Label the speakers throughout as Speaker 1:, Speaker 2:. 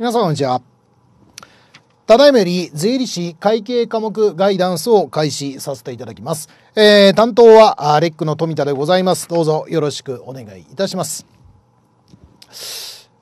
Speaker 1: 皆さんこんにちは。ただいまより税理士会計科目ガイダンスを開始させていただきます。えー、担当はレックの富田でございます。どうぞよろしくお願いいたします。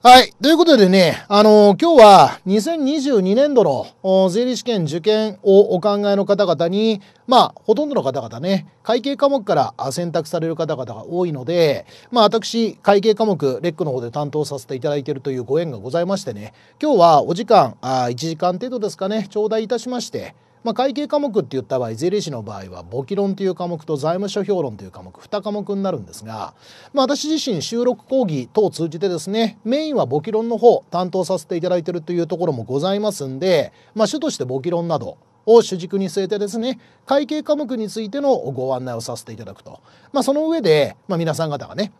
Speaker 1: はい。ということでね、あのー、今日は2022年度の税理士試験受験をお考えの方々に、まあ、ほとんどの方々ね、会計科目から選択される方々が多いので、まあ、私、会計科目、レックの方で担当させていただいているというご縁がございましてね、今日はお時間、あ1時間程度ですかね、頂戴いたしまして、まあ、会計科目って言った場合税理士の場合は簿記論という科目と財務諸表論という科目2科目になるんですが、まあ、私自身収録講義等を通じてですねメインは簿記論の方担当させていただいているというところもございますんで、まあ、主として簿記論などを主軸に据えてですね会計科目についてのご案内をさせていただくと、まあ、その上で、まあ、皆さん方がね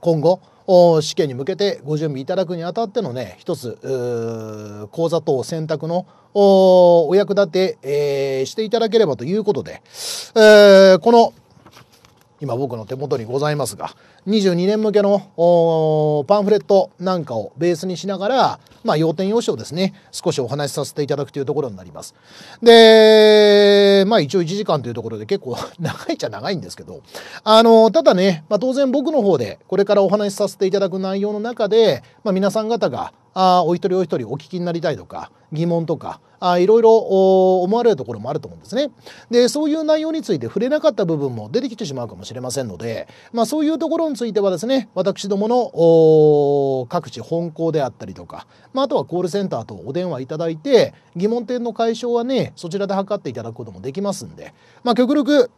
Speaker 1: 今後試験に向けてご準備いただくにあたってのね一つ講座等選択のおお役立て、えー、していただければということで、えー、この今僕の手元にございますが22年向けのパンフレットなんかをベースにしながら、まあ、要点要旨をですね少しお話しさせていただくというところになります。でまあ一応1時間というところで結構 長いっちゃ長いんですけどあのただね、まあ、当然僕の方でこれからお話しさせていただく内容の中で、まあ、皆さん方があお一人お一人お聞きになりたいとか疑問とかあいろいろ思われるところもあると思うんですね。でそういう内容について触れなかった部分も出てきてしまうかもしれませんので、まあ、そういうところについてはですね私どもの各地本校であったりとか、まあ、あとはコールセンターとお電話いただいて疑問点の解消はねそちらで測っていただくこともできますんで、まあ、極力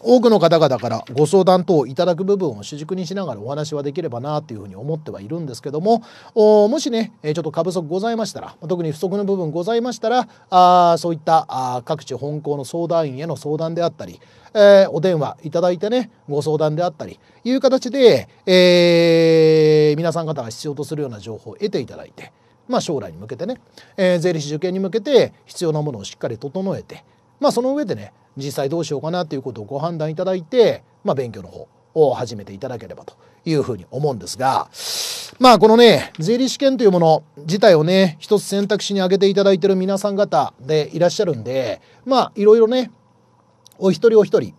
Speaker 1: 多くの方々からご相談等をいただく部分を主軸にしながらお話はできればなというふうに思ってはいるんですけどももしねちょっと過不足ございましたら特に不足の部分ございましたらあそういったあ各地本校の相談員への相談であったり、えー、お電話いただいてねご相談であったりいう形で、えー、皆さん方が必要とするような情報を得ていただいて、まあ、将来に向けてね、えー、税理士受験に向けて必要なものをしっかり整えて、まあ、その上でね実際どうしようかなということをご判断いただいて、まあ、勉強の方を始めていただければというふうに思うんですが、まあこのね、税理試験というもの自体をね、一つ選択肢に挙げていただいている皆さん方でいらっしゃるんで、まあいろいろね、お一人お一人、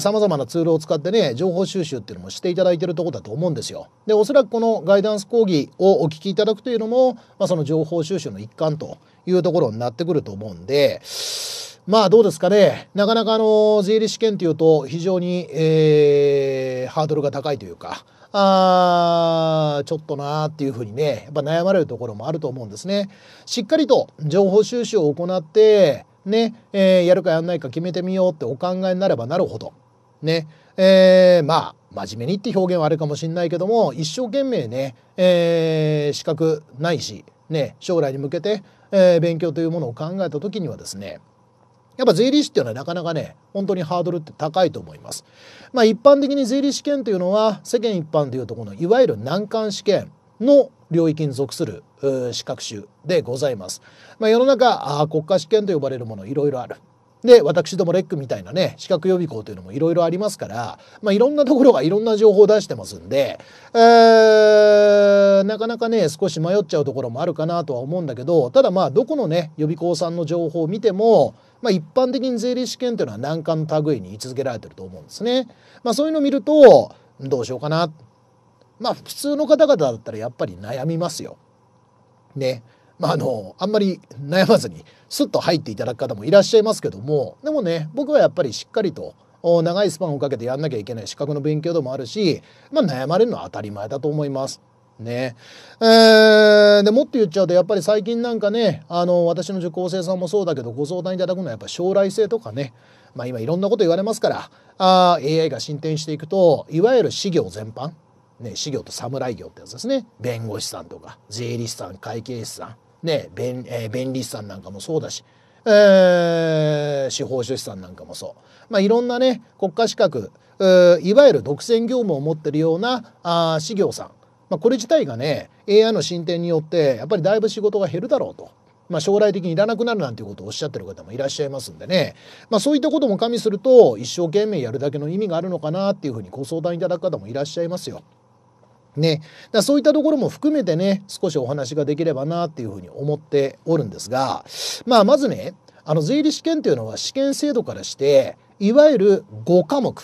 Speaker 1: さまざまなツールを使ってね情報収集っていうのもしていただいてるところだと思うんですよ。でおそらくこのガイダンス講義をお聞きいただくというのも、まあ、その情報収集の一環というところになってくると思うんでまあどうですかね、なかなかあの税理士試験というと非常に、えー、ハードルが高いというか、あちょっとなーっていうふうにね、やっぱ悩まれるところもあると思うんですね。しっかりと情報収集を行って、ね、えー、やるかやんないか決めてみようってお考えになればなるほど、ね、えー、まあ、真面目にって表現はあれかもしれないけども、一生懸命ね、えー、資格ないし、ね、将来に向けて、えー、勉強というものを考えた時にはですねやっぱ税理士っていうのはなかなかね本当にハードルって高いと思います。まあ、一般的に税理士試験というのは世間一般でいうところのいわゆる難関試験の領域に属する資格種でございます。まあ、世の中あ国家試験と呼ばれるものいろいろある。で私どもレックみたいなね資格予備校というのもいろいろありますから、まあ、いろんなところが いろんな情報を出してますんで、えー、なかなかね少し迷っちゃうところもあるかなとは思うんだけどただまあどこのね予備校さんの情報を見ても、まあ、一般的に税理士試験というのは難関の類に位置づけられてると思うんですね。まあ、そういうのを見るとどうしようかなまあ普通の方々だったらやっぱり悩みますよ。ね。まあ、あの、あんまり悩まずに、スッと入っていただく方もいらっしゃいますけども、でもね、僕はやっぱりしっかりと、長いスパンをかけてやんなきゃいけない資格の勉強でもあるし、まあ、悩まれるのは当たり前だと思います。ね。えー、でもっと言っちゃうとやっぱり最近なんかねあの私の受講生さんもそうだけどご相談いただくのはやっぱ将来性とかね、まあ、今いろんなこと言われますからあ AI が進展していくといわゆる事業全般、ね、事業と侍業ってやつですね弁護士さんとか税理士さん会計士さんね便,、えー、便利士さんなんかもそうだし、えー、司法書士さんなんかもそう、まあ、いろんなね国家資格いわゆる独占業務を持ってるようなあ事業さん、まあ、これ自体がね AI の進展によってやっぱりだいぶ仕事が減るだろうと。まあ、将来的にいらなくなるなんていうことをおっしゃってる方もいらっしゃいますんでね、まあ、そういったことも加味すると一生懸命やるだけの意味があるのかなっていうふうにご相談いただく方もいらっしゃいますよ。ね、だそういったところも含めてね少しお話ができればなっていうふうに思っておるんですが、まあ、まずねあの税理試験というのは試験制度からしていわゆる5科目、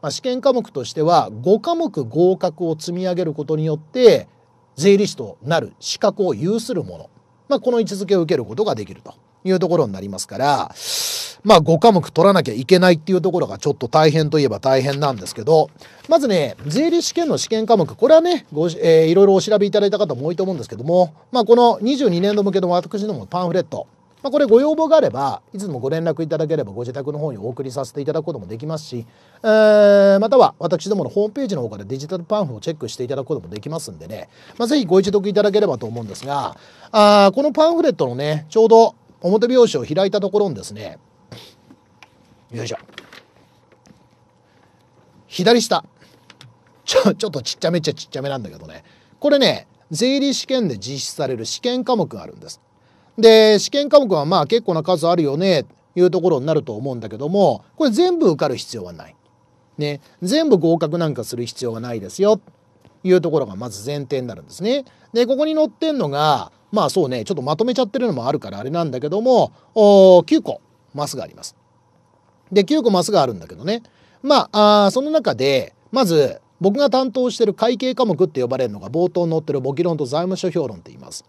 Speaker 1: まあ、試験科目としては5科目合格を積み上げることによって税理士となる資格を有するもの、まあ、この位置づけを受けることができると。いうところになりますから、まあ5科目取らなきゃいけないっていうところがちょっと大変といえば大変なんですけど、まずね、税理試験の試験科目、これはね、ごえー、いろいろお調べいただいた方も多いと思うんですけども、まあこの22年度向けの私どもパンフレット、まあ、これご要望があれば、いつもご連絡いただければご自宅の方にお送りさせていただくこともできますし、えー、または私どものホームページの方からデジタルパンフをチェックしていただくこともできますんでね、まあ、ぜひご一読いただければと思うんですが、あこのパンフレットのね、ちょうど表表紙を開いたところにですねよいしょ左下ちょちょっとちっちゃめっちゃちっちゃめなんだけどねこれね税理試験で実施される試験科目があるんです。で試験科目はまあ結構な数あるよねいうところになると思うんだけどもこれ全部受かる必要はない。ね全部合格なんかする必要はないですよいうところがまず前提になるんですね。でここに載ってんのがまあそうね、ちょっとまとめちゃってるのもあるからあれなんだけども、お9個マスがあります。で、9個マスがあるんだけどね。まあ、あその中で、まず、僕が担当してる会計科目って呼ばれるのが冒頭に載ってる簿記論と財務諸表論って言います。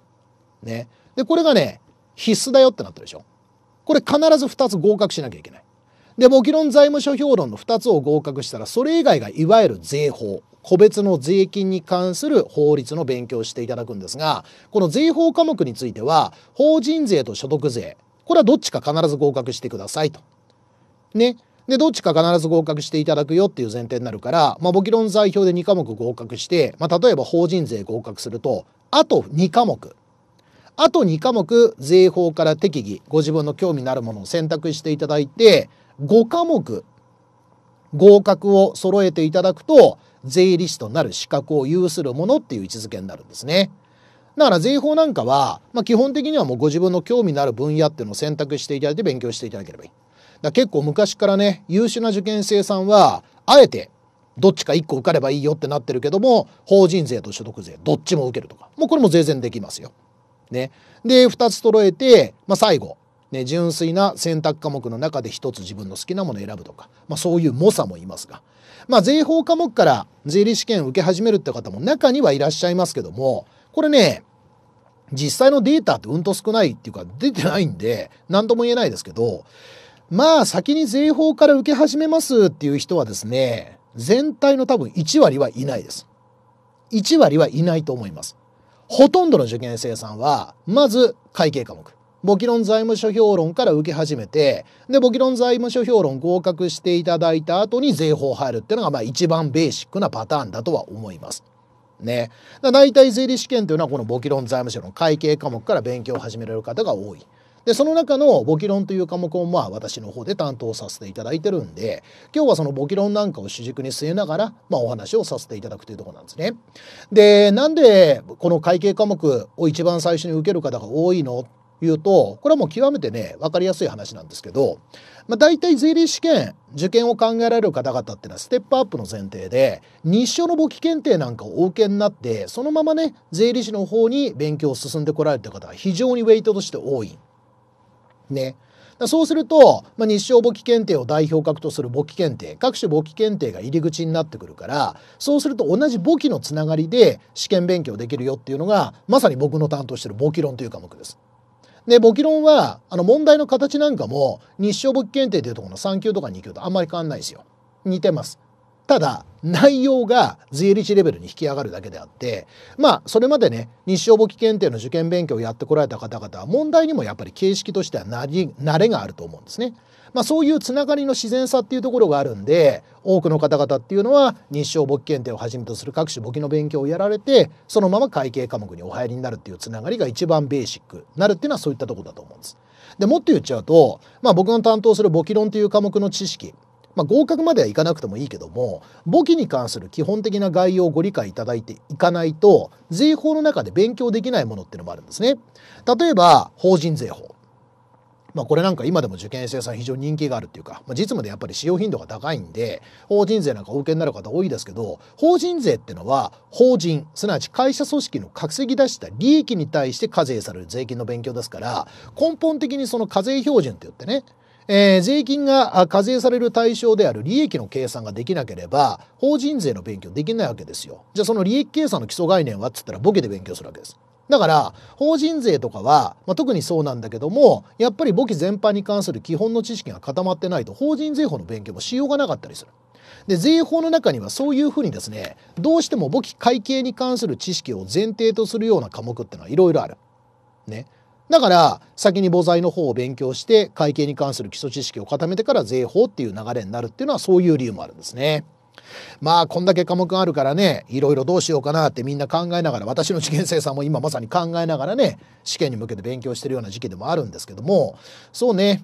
Speaker 1: ね。で、これがね、必須だよってなったでしょ。これ必ず2つ合格しなきゃいけない。で、簿記論財務諸表論の2つを合格したら、それ以外がいわゆる税法。個別の税金に関する法律の勉強をしていただくんですがこの税法科目については法人税と所得税これはどっちか必ず合格してくださいと。ね。でどっちか必ず合格していただくよっていう前提になるから、まあ、簿記論在表で2科目合格して、まあ、例えば法人税合格するとあと2科目あと2科目税法から適宜ご自分の興味のあるものを選択していただいて5科目合格を揃えていただくと税理士となる資格を有するものっていう位置づけになるんですね。だから税法なんかは、まあ、基本的にはもうご自分の興味のある分野っていうのを選択していただいて勉強していただければいい。だ結構昔からね優秀な受験生さんはあえてどっちか1個受かればいいよってなってるけども法人税と所得税どっちも受けるとかもうこれも税前できますよ。ね、で2つ揃えて、まあ、最後ね、純粋な選択科目の中で一つ自分の好きなものを選ぶとか、まあ、そういう猛者もいますが、まあ、税法科目から税理試験を受け始めるって方も中にはいらっしゃいますけどもこれね実際のデータってうんと少ないっていうか出てないんで何とも言えないですけどまあ先に税法から受け始めますっていう人はですね全体の多分1割はいないです。1割はいないと思います。ほとんどの受験生さんはまず会計科目簿記論財務諸評論から受け始めて、で、簿記論財務諸評論合格していただいた後に税法入るっていうのが、まあ一番ベーシックなパターンだとは思います。ね。だ大体税理試験というのはこの簿記論財務諸の会計科目から勉強を始められる方が多い。で、その中の簿記論という科目をまあ私の方で担当させていただいてるんで、今日はその簿記論なんかを主軸に据えながら、まあお話をさせていただくというとこなんですね。で、なんでこの会計科目を一番最初に受ける方が多いのいうと、これはもう極めてね、わかりやすい話なんですけど、まあ、大体税理士試験、受験を考えられる方々っていうのはステップアップの前提で、日照の簿記検定なんかをお受けになって、そのままね、税理士の方に勉強を進んでこられてる方が非常にウェイトとして多い。ね。そうすると、まあ、日照簿記検定を代表格とする簿記検定、各種簿記検定が入り口になってくるから、そうすると同じ簿記のつながりで試験勉強できるよっていうのが、まさに僕の担当してる簿記論という科目です。で、簿記論は、あの、問題の形なんかも、日照簿記検定というところの3級とか2級とあんまり変わんないですよ。似てます。ただ、内容が税理士レベルに引き上がるだけであって、まあ、それまでね、日照簿記検定の受験勉強をやってこられた方々は、問題にもやっぱり形式としてはなり、慣れがあると思うんですね。まあ、そういうつながりの自然さっていうところがあるんで多くの方々っていうのは日照簿記検定をはじめとする各種簿記の勉強をやられてそのまま会計科目にお入りになるっていうつながりが一番ベーシックなるっていうのはそういったとこだと思うんです。でもっと言っちゃうと、まあ、僕の担当する簿記論という科目の知識まあ、合格まではいかなくてもいいけども簿記に関する基本的な概要をご理解いただいていかないと税法の中で勉強できないものっていうのもあるんですね。例えば法人税法まあ、これなんか今でも受験生さん非常に人気があるっていうか、まあ、実務でやっぱり使用頻度が高いんで法人税なんかお受けになる方多いですけど法人税ってのは法人すなわち会社組織の稼ぎ出した利益に対して課税される税金の勉強ですから根本的にその課税標準って言ってねえー、税金が課税される対象である利益の計算ができなければ法人税の勉強できないわけですよ。じゃあその利益計算の基礎概念はっつったらボケで勉強するわけです。だから法人税とかは、まあ、特にそうなんだけどもやっぱり簿記全般に関する基本の知識が固まってないと法人税法の勉強もしようがなかったりする。で税法の中にはそういうふうにですねどうしても簿記会計に関する知識を前提とするような科目ってのはいろいろある。ね。だから先に母材の方を勉強して会計に関する基礎知識を固めてから税法っていう流れになるっていうのはそういう理由もあるんですね。まあこんだけ科目があるからねいろいろどうしようかなってみんな考えながら私の受験生さんも今まさに考えながらね試験に向けて勉強してるような時期でもあるんですけどもそうね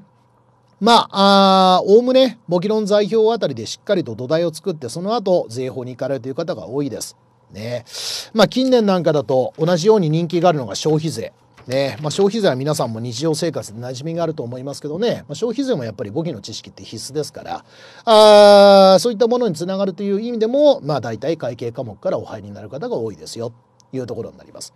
Speaker 1: まあ、おおむね、簿記論表あたりでしっかりと土台を作って、その後、税法に行かれるという方が多いです。ね。まあ、近年なんかだと、同じように人気があるのが消費税。ねまあ、消費税は皆さんも日常生活で馴染みがあると思いますけどね、まあ、消費税もやっぱり簿記の知識って必須ですからあそういったものにつながるという意味でも、まあ、大体会計科目からお入りになる方が多いですよというところになります。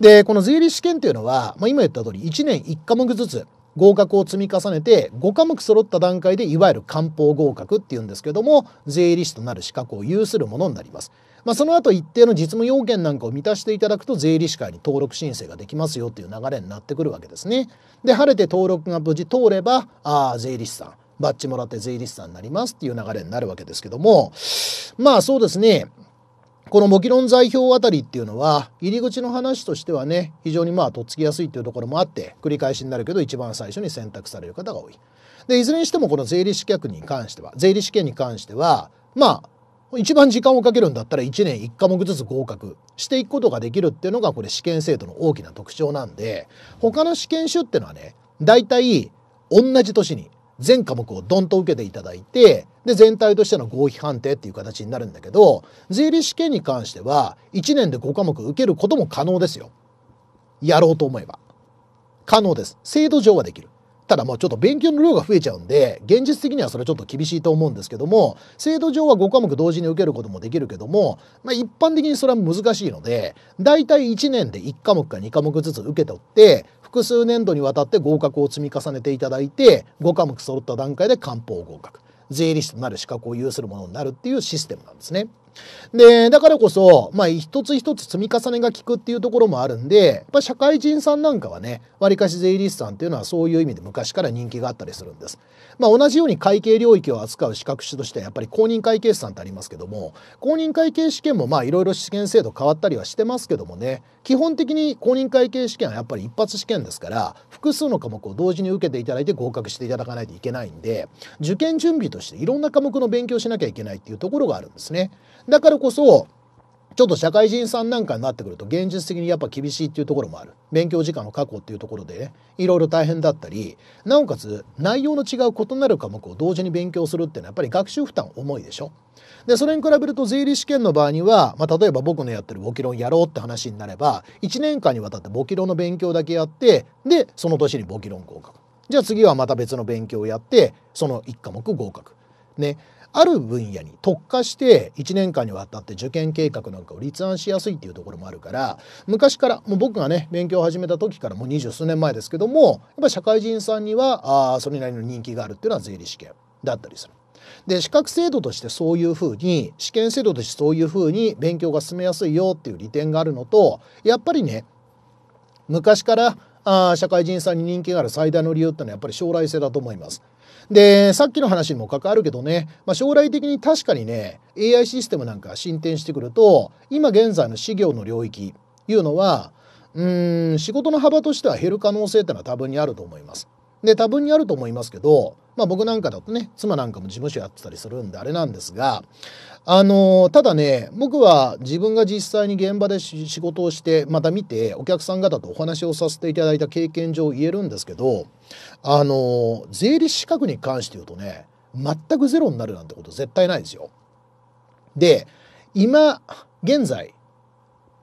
Speaker 1: でこの税理士試験というのは、まあ、今言った通り1年1科目ずつ合格を積み重ねて5科目揃った段階でいわゆる官報合格っていうんですけども税理士となる資格を有するものになります。まあ、その後一定の実務要件なんかを満たしていただくと税理士会に登録申請ができますよという流れになってくるわけですね。で晴れて登録が無事通ればあ税理士さんバッジもらって税理士さんになりますっていう流れになるわけですけどもまあそうですねこの模擬論財表あたりっていうのは入り口の話としてはね非常にまあとっつきやすいっていうところもあって繰り返しになるけど一番最初に選択される方が多い。でいずれにしてもこの税理士客に関しては税理士権に関してはまあ一番時間をかけるんだったら1年1科目ずつ合格していくことができるっていうのがこれ試験制度の大きな特徴なんで他の試験種っていうのはね大体同じ年に全科目をドンと受けていただいてで全体としての合否判定っていう形になるんだけど税理試験に関しては1年で5科目受けることも可能ですよやろうと思えば可能です制度上はできるただもうちょっと勉強の量が増えちゃうんで現実的にはそれちょっと厳しいと思うんですけども制度上は5科目同時に受けることもできるけども、まあ、一般的にそれは難しいので大体1年で1科目か2科目ずつ受け取って複数年度にわたって合格を積み重ねていただいて5科目揃った段階で漢方合格税理士となる資格を有するものになるっていうシステムなんですね。で、だからこそ、まあ、一つ一つ積み重ねが効くっていうところもあるんで、ま社会人さんなんかはね、わりかし税理士さんっていうのはそういう意味で昔から人気があったりするんです。まあ、同じように会計領域を扱う資格士としては、やっぱり公認会計士さんってありますけども、公認会計試験もまあ、いろいろ試験制度変わったりはしてますけどもね、基本的に公認会計試験はやっぱり一発試験ですから、複数の科目を同時に受けていただいて合格していただかないといけないんで、受験準備としていろんな科目の勉強しなきゃいけないっていうところがあるんですね。だからこそちょっと社会人さんなんかになってくると現実的にやっぱ厳しいっていうところもある勉強時間の確保っていうところでねいろいろ大変だったりなおかつ内容の違う異なる科目を同時に勉強するっていうのはやっぱり学習負担重いでしょでそれに比べると税理士試験の場合には、まあ、例えば僕のやってる簿記論やろうって話になれば1年間にわたって簿記論の勉強だけやってでその年に簿記論合格じゃあ次はまた別の勉強をやってその1科目合格ねある分野に特化して1年間にわたって受験計画なんかを立案しやすいっていうところもあるから昔からもう僕がね勉強を始めた時からもう二十数年前ですけどもやっぱ社会人さんにはあそれなりの人気があるっていうのは税理試験だったりする。で資格制度としてそういうふうに試験制度としてそういうふうに勉強が進めやすいよっていう利点があるのとやっぱりね昔からあ社会人さんに人気がある最大の理由ってのはやっぱり将来性だと思います。でさっきの話にも関わるけどね、まあ、将来的に確かにね AI システムなんか進展してくると今現在の事業の領域いうのはうん仕事の幅としては減る可能性ってのは多分にあると思います。で多分にあると思いますけどまあ僕なんかだとね、妻なんかも事務所やってたりするんであれなんですが、あの、ただね、僕は自分が実際に現場で仕事をして、また見て、お客さん方とお話をさせていただいた経験上言えるんですけど、あの、税理士資格に関して言うとね、全くゼロになるなんてこと絶対ないですよ。で、今、現在、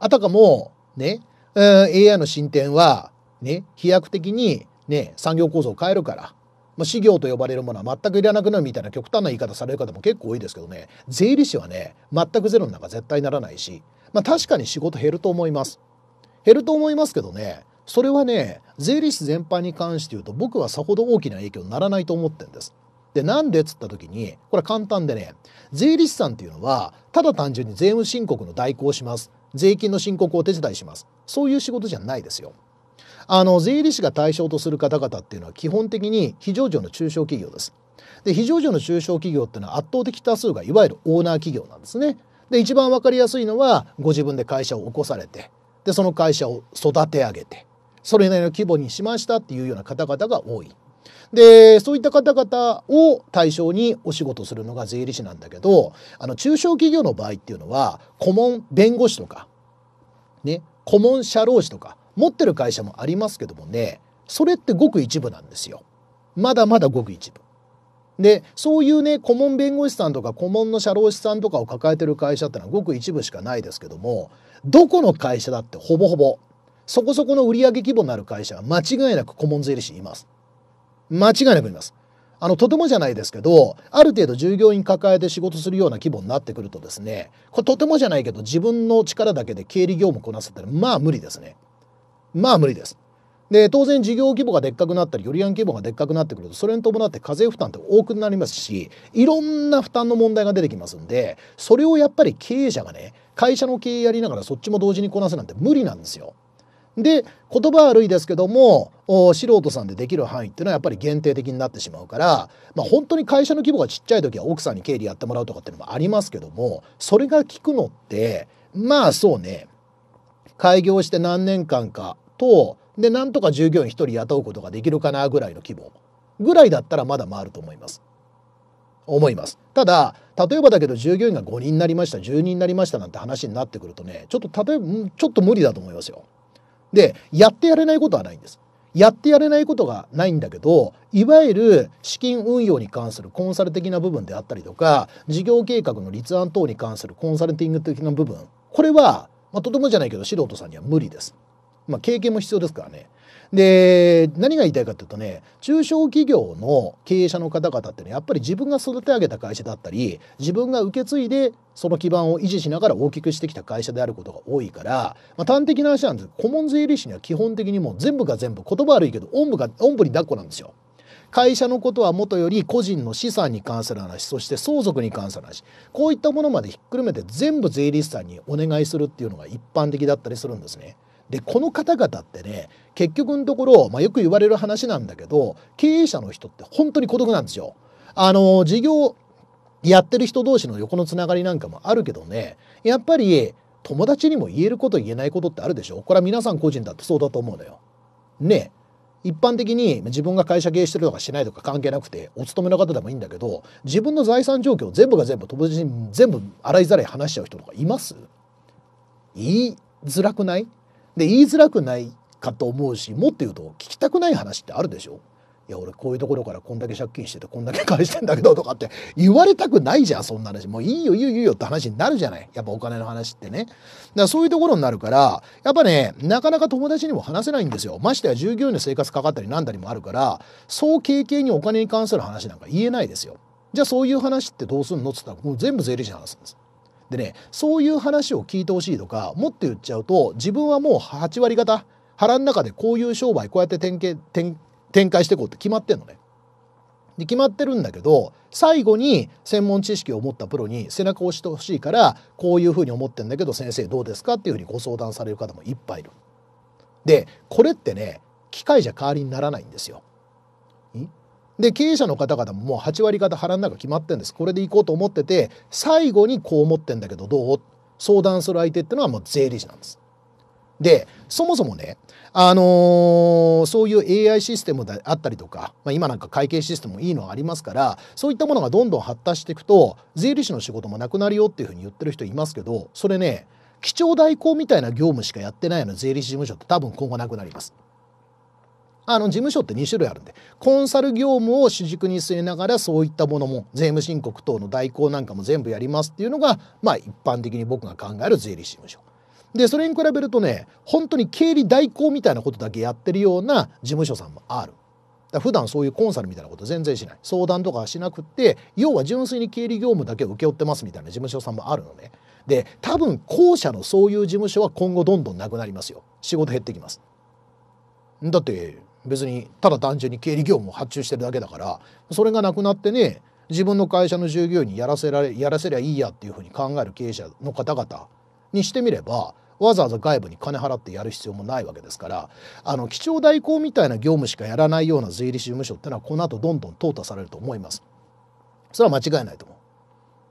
Speaker 1: あたかも、ね、AI の進展は、ね、飛躍的に、ね、産業構造を変えるから、まあ、資料と呼ばれるものは全くいらなくなるみたいな極端な言い方される方も結構多いですけどね税理士はね全くゼロの中絶対ならないし、まあ、確かに仕事減ると思います減ると思いますけどねそれはね税理士全般に関して言うと僕はさほど大きな影響にならないと思ってんです。でなんでっつった時にこれ簡単でね税理士さんっていうのはただ単純に税務申告の代行します税金の申告をお手伝いしますそういう仕事じゃないですよ。あの税理士が対象とする方々っていうのは基本的に非上時の中小企業です。で非上の中小企業っていうのは圧倒的多数がいわゆるオーナー企業なんですね。で一番分かりやすいのはご自分で会社を起こされてでその会社を育て上げてそれなりの規模にしましたっていうような方々が多い。でそういった方々を対象にお仕事するのが税理士なんだけどあの中小企業の場合っていうのは顧問弁護士とか、ね、顧問社労士とか持ってる会社もありますけどもねそれってごく一部なんですよ。まだまだごく一部。でそういうね顧問弁護士さんとか顧問の社労士さんとかを抱えてる会社ってのはごく一部しかないですけどもどこの会社だってほぼほぼそこそこの売上規模のある会社は間違いなく顧問税理士います。間違いなくいます。あのとてもじゃないですけどある程度従業員抱えて仕事するような規模になってくるとですねこれとてもじゃないけど自分の力だけで経理業務こなせたらまあ無理ですね。まあ無理です。で当然事業規模がでっかくなったりより案規模がでっかくなってくるとそれに伴って課税負担って多くなりますしいろんな負担の問題が出てきますんでそれをやっぱり経営者がね会社の経営やりながらそっちも同時にこなすなんて無理なんですよ。で言葉悪いですけども素人さんでできる範囲っていうのはやっぱり限定的になってしまうから、まあ、本当に会社の規模がちっちゃい時は奥さんに経理やってもらうとかっていうのもありますけどもそれが効くのってまあそうね開業して何年間かとでなんとか従業員1人雇うことができるかなぐらいの規模ぐらいだったらまだ回ると思います。思いますただ例えばだけど従業員が5人になりました10人になりましたなんて話になってくるとねちょっと例えばちょっと無理だと思いますよ。でやってやれないことはないんです。やってやれないことがないんだけどいわゆる資金運用に関するコンサル的な部分であったりとか事業計画の立案等に関するコンサルティング的な部分これは、まあ、とてもじゃないけど素人さんには無理です。まあ、経験も必要ですからね。で何が言いたいかっていうとね中小企業の経営者の方々ってねやっぱり自分が育て上げた会社だったり自分が受け継いでその基盤を維持しながら大きくしてきた会社であることが多いから、まあ、端的な話なんですけど顧問税理士には基本的にもう全部が全部言葉悪いけどおんぶがおんぶに抱っこなんですよ。会社のことはもとより個人の資産に関する話そして相続に関する話こういったものまでひっくるめて全部税理士さんにお願いするっていうのが一般的だったりするんですね。でこの方々ってね結局のところ、まあ、よく言われる話なんだけど経営者の人って本当に孤独なんですよ。あの事業やってる人同士の横のつながりなんかもあるけどねやっぱり友達にも言えること言えないことってあるでしょこれは皆さん個人だってそうだと思うのよ。ね一般的に自分が会社経営してるとかしないとか関係なくてお勤めの方でもいいんだけど自分の財産状況全部が全部友達に全部洗いざらい話しちゃう人とかいます言いづらくないで言いづらくないかと思うしもっと言うと聞きたくない話ってあるでしょいや俺こういうところからこんだけ借金しててこんだけ返してんだけどとかって言われたくないじゃんそんな話もういいよいいよいいよって話になるじゃないやっぱお金の話ってねだからそういうところになるからやっぱねなかなか友達にも話せないんですよましてや従業員の生活かかったりなんだりもあるからそう経験にお金に関する話なんか言えないですよじゃあそういう話ってどうすんのっつったらもう全部税理士の話すんですでねそういう話を聞いてほしいとかもっと言っちゃうと自分はもう8割方腹の中でこういう商売こうやって展開展開していこうって決まってんのね。で決まってるんだけど最後に専門知識を持ったプロに背中を押してほしいからこういうふうに思ってんだけど先生どうですかっていうふうにご相談される方もいっぱいいる。でこれってね機械じゃ代わりにならないんですよ。で経営者の方々ももう8割方腹の中決まってるんですこれで行こうと思ってて最後にこう思ってんだけどどう相談する相手ってのはもう税理士なんです。でそもそもね、あのー、そういう AI システムであったりとか、まあ、今なんか会計システムもいいのありますからそういったものがどんどん発達していくと税理士の仕事もなくなるよっていうふうに言ってる人いますけどそれね基調代行みたいな業務しかやってないような税理士事務所って多分今後なくなります。あの事務所って2種類あるんでコンサル業務を主軸に据えながらそういったものも税務申告等の代行なんかも全部やりますっていうのがまあ一般的に僕が考える税理士事務所。でそれに比べるとね本当に経理代行みたいなことだけやってるような事務所さんもある。だ普段そういうコンサルみたいなこと全然しない相談とかはしなくって要は純粋に経理業務だけを請け負ってますみたいな事務所さんもあるのね。で多分後者のそういう事務所は今後どんどんなくなりますよ仕事減ってきます。だって別にただ単純に経理業務を発注してるだけだからそれがなくなってね自分の会社の従業員にやらせられやらせりゃいいやっていうふうに考える経営者の方々にしてみればわざわざ外部に金払ってやる必要もないわけですからあの基調代行みたいな業務しかやらないような税理士事務所ってのはこの後どんどん淘汰されると思います。それは間違いないと思う。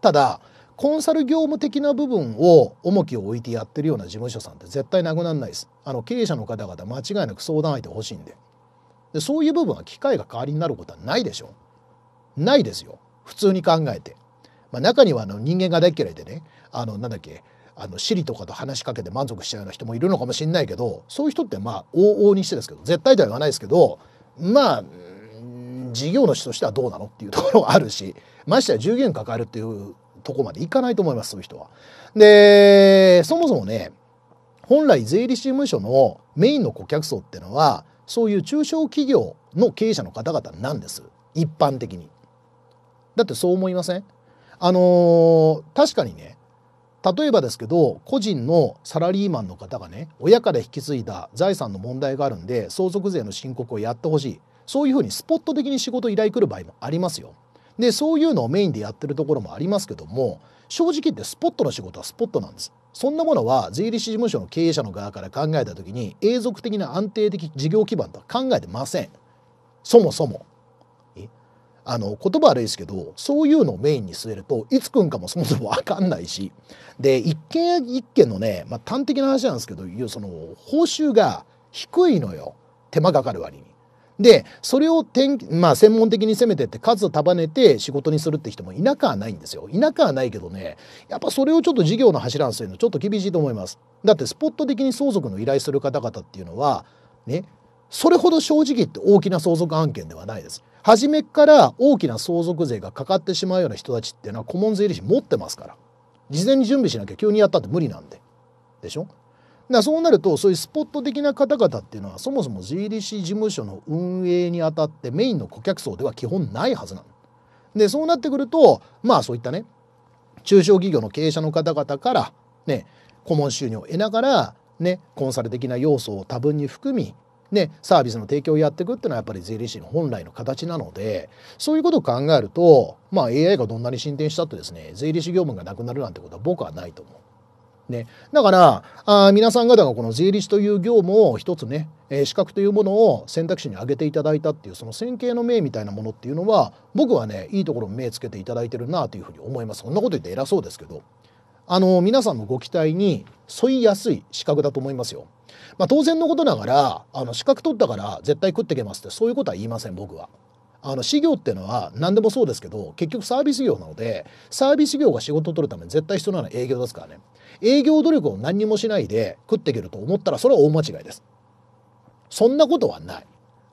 Speaker 1: ただコンサル業務的な部分を重きを置いてやってるような事務所さんって絶対なくならないです。あの経営者の方々間違いなく相談相手欲しいんで。でそういう部分は機械が代わりになることはないでしょないですよ普通に考えて、まあ、中にはあの人間が大嫌いでねあのなんだっけあのシリとかと話しかけて満足しちゃうような人もいるのかもしれないけどそういう人ってまあ往々にしてですけど絶対とは言わないですけどまあ事業主としてはどうなのっていうところもあるしましてや従業員抱えるっていうとこまでいかないと思いますそういう人は。でそもそもね本来税理士事務所のメインの顧客層っていうのはそういう中小企業の経営者の方々なんです一般的に。だってそう思いませんあのー、確かにね例えばですけど個人のサラリーマンの方がね親から引き継いだ財産の問題があるんで相続税の申告をやってほしいそういうふうにスポット的に仕事依頼来る場合もありますよ。でそういうのをメインでやってるところもありますけども正直言ってスポットの仕事はスポットなんです。そんなものは税理士事務所の経営者の側から考えた時に永続的な安定的事業基盤とは考えてませんそもそもあの言葉悪いですけどそういうのをメインに据えるといつ来んかもそもそも分かんないしで一軒一軒のね、まあ、端的な話なんですけどその報酬が低いのよ手間かかる割に。でそれをてん、まあ、専門的に攻めてって数を束ねて仕事にするって人もいなくはないんですよいなくはないけどねやっぱそれをちょっと事業の柱にするのちょっと厳しいと思いますだってスポット的に相続の依頼する方々っていうのはねそれほど正直言って大きな相続案件ではないです初めから大きな相続税がかかってしまうような人たちっていうのは顧問税理士持ってますから事前に準備しなきゃ急にやったって無理なんででしょだそうなるとそういうスポット的な方々っていうのはそもそも税理士事務所の運営にあたってメインの顧客層では基本ないはずなの。でそうなってくるとまあそういったね中小企業の経営者の方々からね顧問収入を得ながらねコンサル的な要素を多分に含みね、サービスの提供をやっていくっていうのはやっぱり税理士の本来の形なのでそういうことを考えると、まあ、AI がどんなに進展したってですね税理士業務がなくなるなんてことは僕はないと思う。ね、だからあ皆さん方がこの税理士という業務を一つね、えー、資格というものを選択肢に挙げていただいたっていうその線形の命みたいなものっていうのは僕はねいいところに目つけていただいてるなというふうに思いますそんなこと言って偉そうですけどあの皆さんのご期待に沿いやすい資格だと思いますよ。まあ、当然のことながらあの資格取ったから絶対食ってけますってそういうことは言いません僕は。あの事業っていうのは何でもそうですけど結局サービス業なのでサービス業が仕事を取るために絶対必要なのは営業ですからね。営業努力を何にもしないで食っていけると思ったらそれは大間違いです。そんなことはない。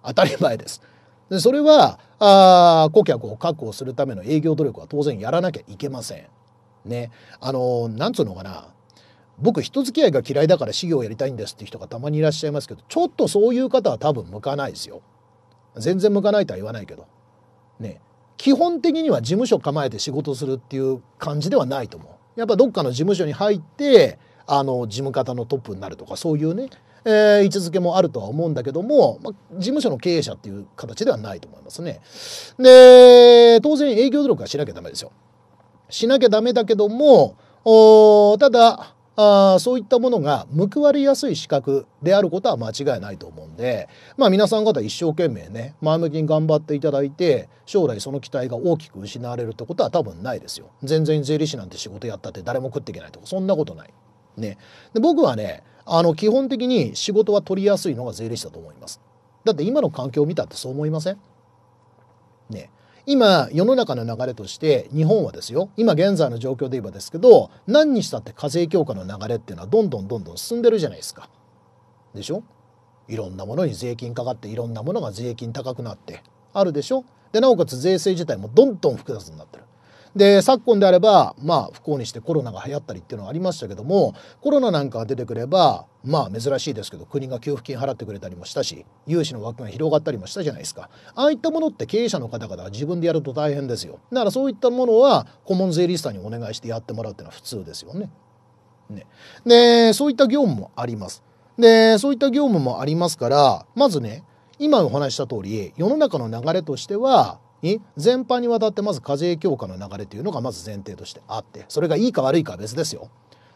Speaker 1: 当たり前です。でそれはあ顧客を確保するための営業努力は当然やらなきゃいけません。ね。あのなんつうのかな僕人付き合いが嫌いだから事業をやりたいんですって人がたまにいらっしゃいますけどちょっとそういう方は多分向かないですよ。全然向かないとは言わないけど。ね。基本的には事務所構えて仕事するっていう感じではないと思う。やっぱどっかの事務所に入ってあの事務方のトップになるとかそういうね、えー、位置づけもあるとは思うんだけども、まあ、事務所の経営者っていう形ではないと思いますね。で当然営業努力はしなきゃダメですよ。しなきゃダメだけどもおただあそういったものが報われやすい資格であることは間違いないと思うんで、まあ、皆さん方一生懸命ね前向きに頑張っていただいて将来その期待が大きく失われるってことは多分ないですよ。全然税理士なんて仕事やったって誰も食っていけないとかそんなことない。ね、で僕はねあの基本的に仕事は取りやすいのが税理士だと思います。だって今の環境を見たってそう思いませんね今、世の中の流れとして、日本はですよ、今現在の状況で言えばですけど、何にしたって課税強化の流れっていうのはどんどんどんどん進んでるじゃないですか。でしょいろんなものに税金かかって、いろんなものが税金高くなって、あるでしょで、なおかつ税制自体もどんどん複雑になってる。で昨今であればまあ不幸にしてコロナが流行ったりっていうのはありましたけどもコロナなんかが出てくればまあ珍しいですけど国が給付金払ってくれたりもしたし融資の枠が広がったりもしたじゃないですかああいったものって経営者の方々は自分でやると大変ですよだからそういったものは顧問税理士さんにお願いしてやってもらうっていうのは普通ですよね。ねでそういった業務もあります。でそういった業務もありますからまずね今お話した通り世の中の流れとしてはに全般にわたってまず課税強化の流れというのがまず前提としてあってそれがいいか悪いかは別ですよ。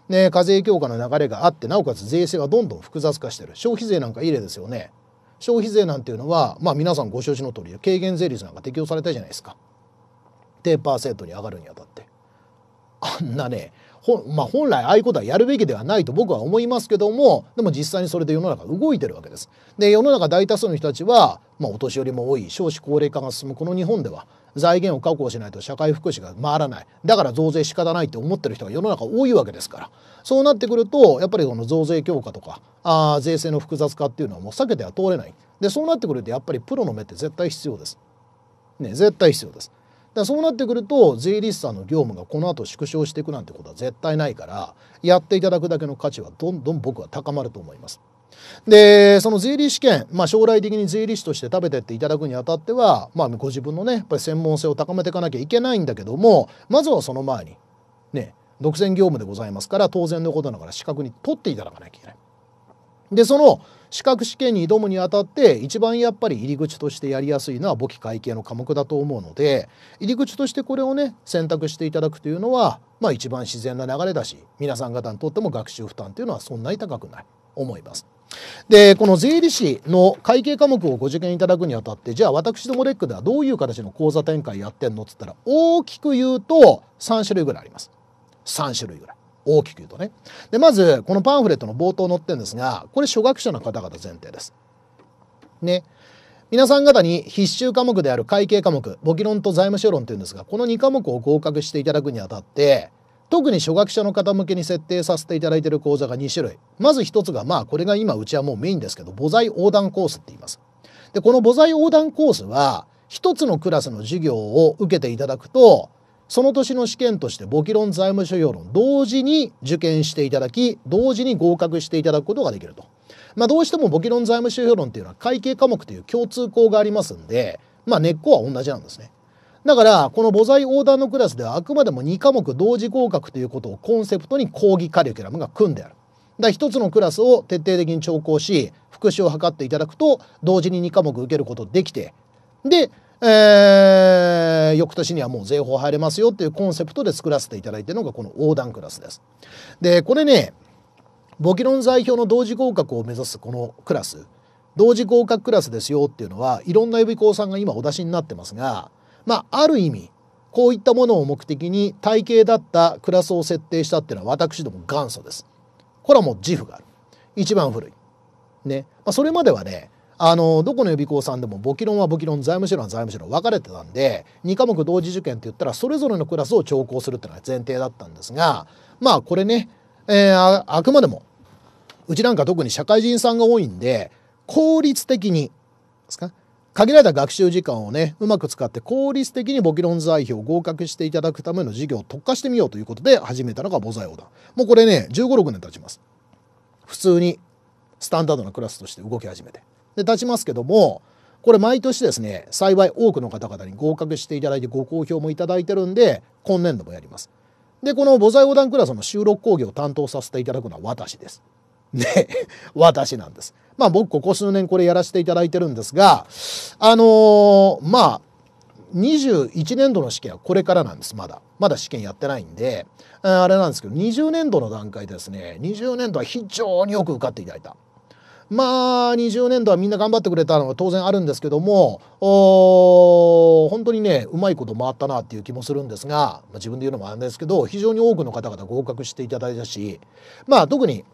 Speaker 1: ね、課税強化の流れがあってなおかつ税制がどんどん複雑化してる消費税なんかいい例ですよね消費税なんていうのは、まあ、皆さんご承知の通り軽減税率なんか適用されたじゃないですか低パーセントに上がるにあたってあんなねまあ、本来ああいうことはやるべきではないと僕は思いますけどもでも実際にそれで世の中動いてるわけです。で世の中大多数の人たちは、まあ、お年寄りも多い少子高齢化が進むこの日本では財源を確保しないと社会福祉が回らないだから増税仕方ないって思ってる人が世の中多いわけですからそうなってくるとやっぱりこの増税強化とかあ税制の複雑化っていうのはもう避けては通れないでそうなってくるとやっぱりプロの目って絶対必要です。ね、絶対必要です。だそうなってくると税理士さんの業務がこの後縮小していくなんてことは絶対ないからやっていただくだけの価値はどんどん僕は高まると思います。でその税理士試験、まあ、将来的に税理士として食べてっていただくにあたっては、まあ、ご自分のねやっぱり専門性を高めていかなきゃいけないんだけどもまずはその前にね独占業務でございますから当然のことながら資格に取っていただかなきゃいけない。でその資格試験に挑むにあたって一番やっぱり入り口としてやりやすいのは簿記会計の科目だと思うので入り口としてこれをね選択していただくというのはまあ一番自然な流れだし皆さん方にとっても学習負担というのはそんなに高くない思います。でこの税理士の会計科目をご受験いただくにあたってじゃあ私どもレックではどういう形の講座展開やってんのっつったら大きく言うと3種類ぐらいあります3種類ぐらい。大きく言うとね。で、まず、このパンフレットの冒頭載ってるんですが、これ初学者の方々前提です。ね。皆さん方に必修科目である会計科目、簿記論と財務諸論というんですが、この2科目を合格していただくにあたって、特に初学者の方向けに設定させていただいている講座が2種類。まず1つが、まあ、これが今、うちはもうメインですけど、母材横断コースって言います。で、この母材横断コースは、1つのクラスの授業を受けていただくと、その年の試験として簿記論財務諸表論同時に受験していただき同時に合格していただくことができると。まあ、どうしても簿記論財務諸表論っていうのは会計科目という共通項がありますんで、まあ、根っこは同じなんですね。だからこの母材横断のクラスではあくまでも2科目同時合格ということをコンセプトに講義カリキュラムが組んである。だ1つのクラスを徹底的に調校し復習を図っていただくと同時に2科目受けることできてでえー、翌年にはもう税法入れますよっていうコンセプトで作らせていただいてるのがこの横断クラスです。でこれね簿記論在表の同時合格を目指すこのクラス同時合格クラスですよっていうのはいろんな予備校さんが今お出しになってますが、まあ、ある意味こういったものを目的に体系だったクラスを設定したっていうのは私ども元祖です。これはもう自負がある。一番古い。ね。まあ、それまではね、あのどこの予備校さんでも簿記論は簿記論財務省は財務省分かれてたんで2科目同時受験って言ったらそれぞれのクラスを調校するっていうのが前提だったんですがまあこれね、えー、あくまでもうちなんか特に社会人さんが多いんで効率的にですか限られた学習時間をねうまく使って効率的に簿記論財表を合格していただくための授業を特化してみようということで始めたのが母材王だもうこれね1 5 6年経ちます普通にスタンダードなクラスとして動き始めて。で立ちますけどもこれ毎年ですね幸い多くの方々に合格していただいてご好評もいただいてるんで今年度もやります。でこの「母材横断クラス」の収録講義を担当させていただくのは私です。ね私なんです。まあ僕ここ数年これやらせていただいてるんですがあのー、まあ21年度の試験はこれからなんですまだまだ試験やってないんであれなんですけど20年度の段階でですね20年度は非常によく受かっていただいたまあ20年度はみんな頑張ってくれたのは当然あるんですけども本当にねうまいこと回ったなっていう気もするんですが、まあ、自分で言うのもあれですけど非常に多くの方々合格していただいたしまあ特に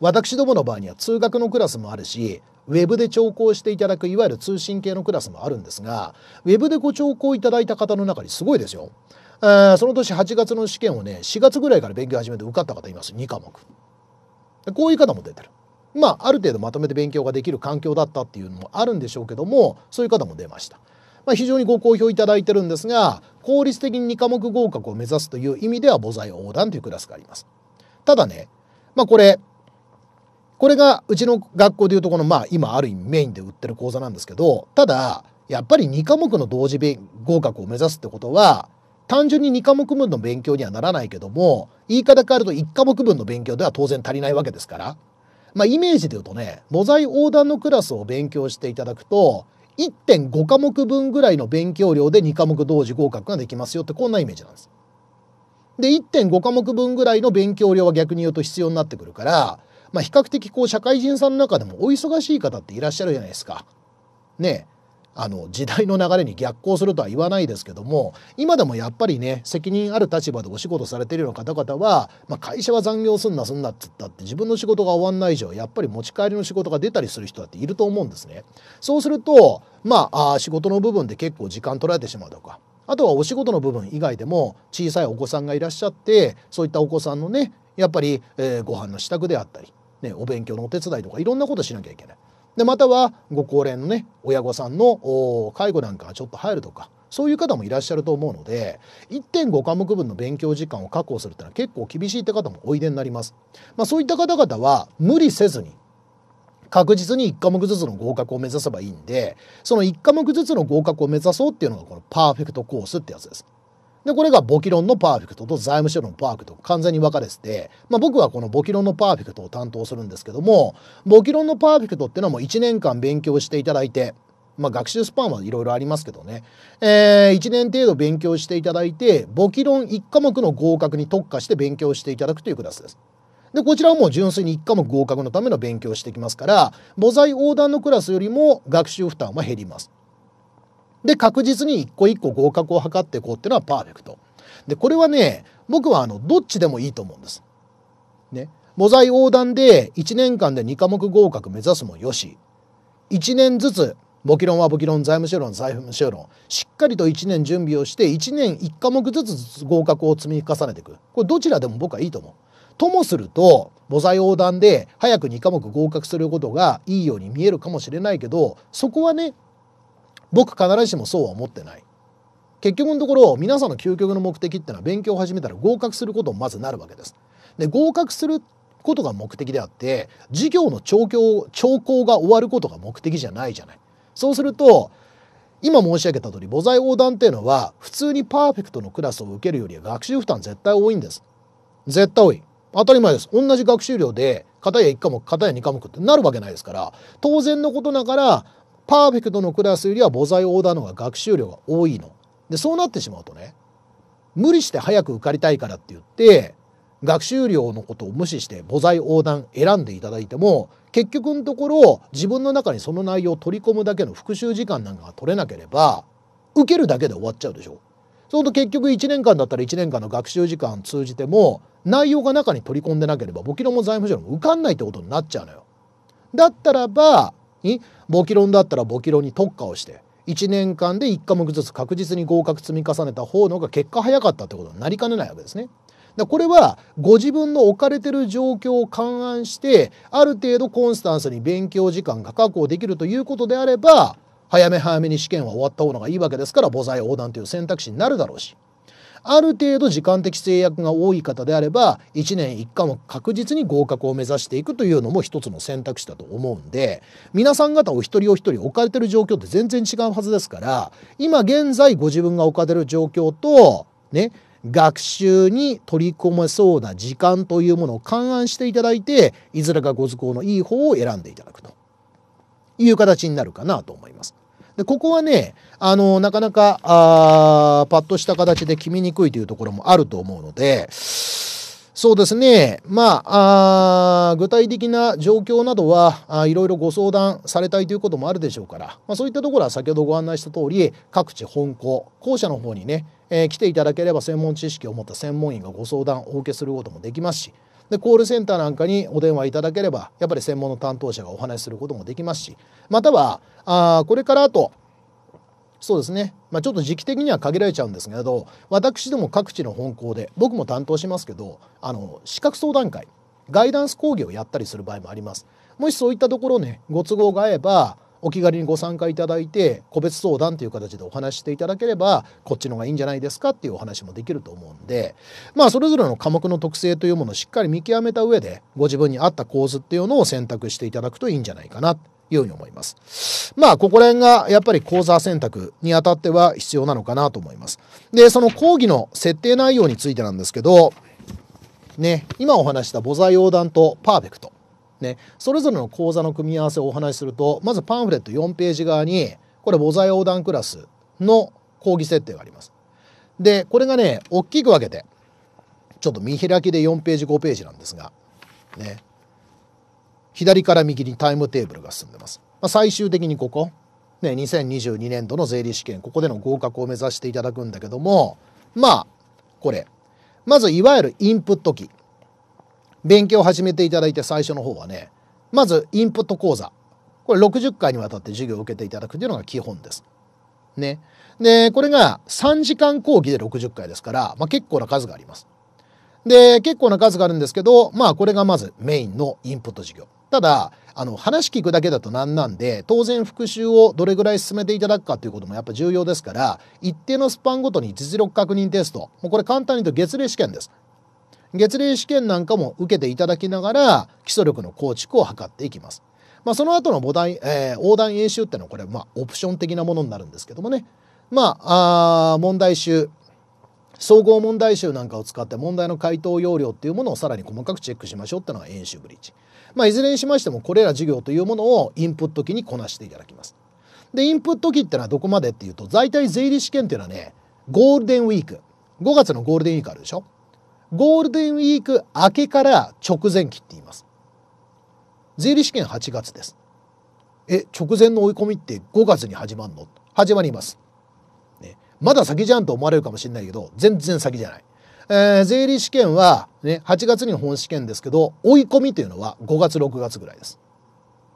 Speaker 1: 私どもの場合には通学のクラスもあるしウェブで聴講していただくいわゆる通信系のクラスもあるんですがウェブでご聴講いただいた方の中にすごいですよ。えー、その年8月の試験をね4月ぐらいから勉強始めて受かった方います2科目。こういう方も出てる。まあ、ある程度まとめて勉強ができる環境だったっていうのもあるんでしょうけどもそういう方も出ました。まあ、非常にご好評いただいてるんですが効率的に2科目合格を目指すという意味では母材横断というクラスがあります。ただね、まあ、これこれがうちの学校でいうとこのまあ今ある意味メインで売ってる講座なんですけどただやっぱり2科目の同時合格を目指すってことは単純に2科目分の勉強にはならないけども言い方変えると1科目分の勉強では当然足りないわけですからまあ、イメージで言うとね、モザイ横断のクラスを勉強していただくと、1.5科目分ぐらいの勉強量で2科目同時合格ができますよってこんなイメージなんです。で、1.5科目分ぐらいの勉強量は逆に言うと必要になってくるから、まあ、比較的こう社会人さんの中でもお忙しい方っていらっしゃるじゃないですか。ねあの時代の流れに逆行するとは言わないですけども今でもやっぱりね責任ある立場でお仕事されてるような方々は、まあ、会社は残業すんなすんなっつったって自分の仕事が終わんない以上やっぱり持ち帰りの仕事が出たりする人だっていると思うんですね。そうするとまああ仕事の部分で結構時間取られてしまうとかあとはお仕事の部分以外でも小さいお子さんがいらっしゃってそういったお子さんのねやっぱり、えー、ご飯の支度であったり、ね、お勉強のお手伝いとかいろんなことしなきゃいけない。でまたはご高齢のね親御さんの介護なんかがちょっと入るとかそういう方もいらっしゃると思うので1.5科目分の勉強時間を確保するってのは結構厳しいって方もおいでになります。まあ、そういった方々は無理せずに確実に1科目ずつの合格を目指せばいいんでその1科目ずつの合格を目指そうっていうのがこのパーフェクトコースってやつです。で、これが簿記論のパーフェクトと財務諸論のパーフェクト、完全に分かれてて、まあ、僕はこの簿記論のパーフェクトを担当するんですけども、簿記論のパーフェクトっていうのはもう1年間勉強していただいて、まあ、学習スパンはいろいろありますけどね、えー、1年程度勉強していただいて、簿記論1科目の合格に特化して勉強していただくというクラスです。で、こちらはもう純粋に1科目合格のための勉強をしてきますから、母材横断のクラスよりも学習負担は減ります。で確実に一個一個合格を図っていこうっていうのはパーフェクトでこれはね僕はあのどっちでもいいと思うんです。ね、モザイ横断で1年間で2科目合格目指すもよし1年ずつ簿記論は簿記論財務諸論財務諸論しっかりと1年準備をして1年1科目ずつ合格を積み重ねていくこれどちらでも僕はいいと思う。ともすると母材横断で早く2科目合格することがいいように見えるかもしれないけどそこはね僕必ずしもそうは思ってない結局のところ皆さんの究極の目的っていうのは勉強を始めたら合格することをまずなるわけですで合格することが目的であって授業の調教調校が終わることが目的じゃないじゃないそうすると今申し上げた通り母材横断っていうのは普通にパーフェクトのクラスを受けるよりは学習負担絶対多いんです絶対多い当たり前です同じ学習量で片や1科目片や2科目ってなるわけないですから当然のことながらパーフェクトのクラスよりは母材オーダーの方が学習量が多いの。で、そうなってしまうとね、無理して早く受かりたいからって言って、学習量のことを無視して母材横断選んでいただいても結局のところ自分の中にその内容を取り込むだけの復習時間なんかが取れなければ受けるだけで終わっちゃうでしょ。そうと結局1年間だったら1年間の学習時間通じても内容が中に取り込んでなければ簿記も財務省も受かんないってことになっちゃうのよ。だったらば簿記論だったら簿記論に特化をして1年間で1科目ずつ確実に合格積み重ねた方の方が結果早かったってことになりかねないわけですね。これはご自分の置かれてる状況を勘案してある程度コンスタンスに勉強時間が確保できるということであれば早め早めに試験は終わった方がいいわけですから母材横断という選択肢になるだろうしある程度時間的制約が多い方であれば1年1科も確実に合格を目指していくというのも一つの選択肢だと思うんで皆さん方お一人お一人置かれてる状況って全然違うはずですから今現在ご自分が置かれる状況とね学習に取り込めそうな時間というものを勘案していただいていずれかご都合のいい方を選んでいただくという形になるかなと思います。でここはねあの、なかなか、あパッとした形で決めにくいというところもあると思うので、そうですね。まあ、あ具体的な状況などはいろいろご相談されたいということもあるでしょうから、まあ、そういったところは先ほどご案内した通り、各地本校、校舎の方にね、えー、来ていただければ専門知識を持った専門員がご相談をお受けすることもできますし、でコールセンターなんかにお電話いただければ、やっぱり専門の担当者がお話しすることもできますし、または、あこれからあと、そうですね、まあ、ちょっと時期的には限られちゃうんですけど私ども各地の本校で僕も担当しますけどあの資格相談会ガイダンス講義をやったりする場合もあります。もしそういったところねご都合が合えばお気軽にご参加いただいて個別相談という形でお話ししていただければこっちの方がいいんじゃないですかっていうお話もできると思うんでまあそれぞれの科目の特性というものをしっかり見極めた上でご自分に合った構図っていうのを選択していただくといいんじゃないかないうふうに思います。まあ、ここら辺がやっぱり講座選択にあたっては必要なのかなと思います。で、その講義の設定内容についてなんですけど、ね、今お話した母座横断とパーフェクト。ね、それぞれの講座の組み合わせをお話しすると、まずパンフレット4ページ側に、これ母座横断クラスの講義設定があります。で、これがね、大きく分けて、ちょっと見開きで4ページ5ページなんですが、ね、左から右にタイムテーブルが進んでます。まあ、最終的にここ、ね、2022年度の税理士試験、ここでの合格を目指していただくんだけども、まあ、これ、まずいわゆるインプット機。勉強を始めていただいて最初の方はね、まずインプット講座。これ60回にわたって授業を受けていただくというのが基本です。ね。で、これが3時間講義で60回ですから、まあ、結構な数があります。で、結構な数があるんですけど、まあこれがまずメインのインプット授業。ただあの話聞くだけだと何なんで当然復習をどれぐらい進めていただくかということもやっぱ重要ですから一定のスパンごとに実力確認テストもうこれ簡単に言うと月例試験です月例試験なんかも受けていただきながら基礎力の構築を図っていきます。まあ、その後の母題、えー、横断演習っていうのはこれまあオプション的なものになるんですけどもねまああ問題集総合問題集なんかを使って問題の回答要領っていうものをさらに細かくチェックしましょうっていうのが演習ブリッジ。まあ、いずれにしましてもこれら授業というものをインプット期にこなしていただきます。で、インプット期ってのはどこまでっていうと、在体税理試験っていうのはね、ゴールデンウィーク。5月のゴールデンウィークあるでしょゴールデンウィーク明けから直前期って言います。税理試験8月です。え、直前の追い込みって5月に始まるの始まります。まだ先じゃんと思われるかもしれないけど全然先じゃない。えー、税理試験は、ね、8月に本試験ですけど追い込みというのは5月6月ぐらいです。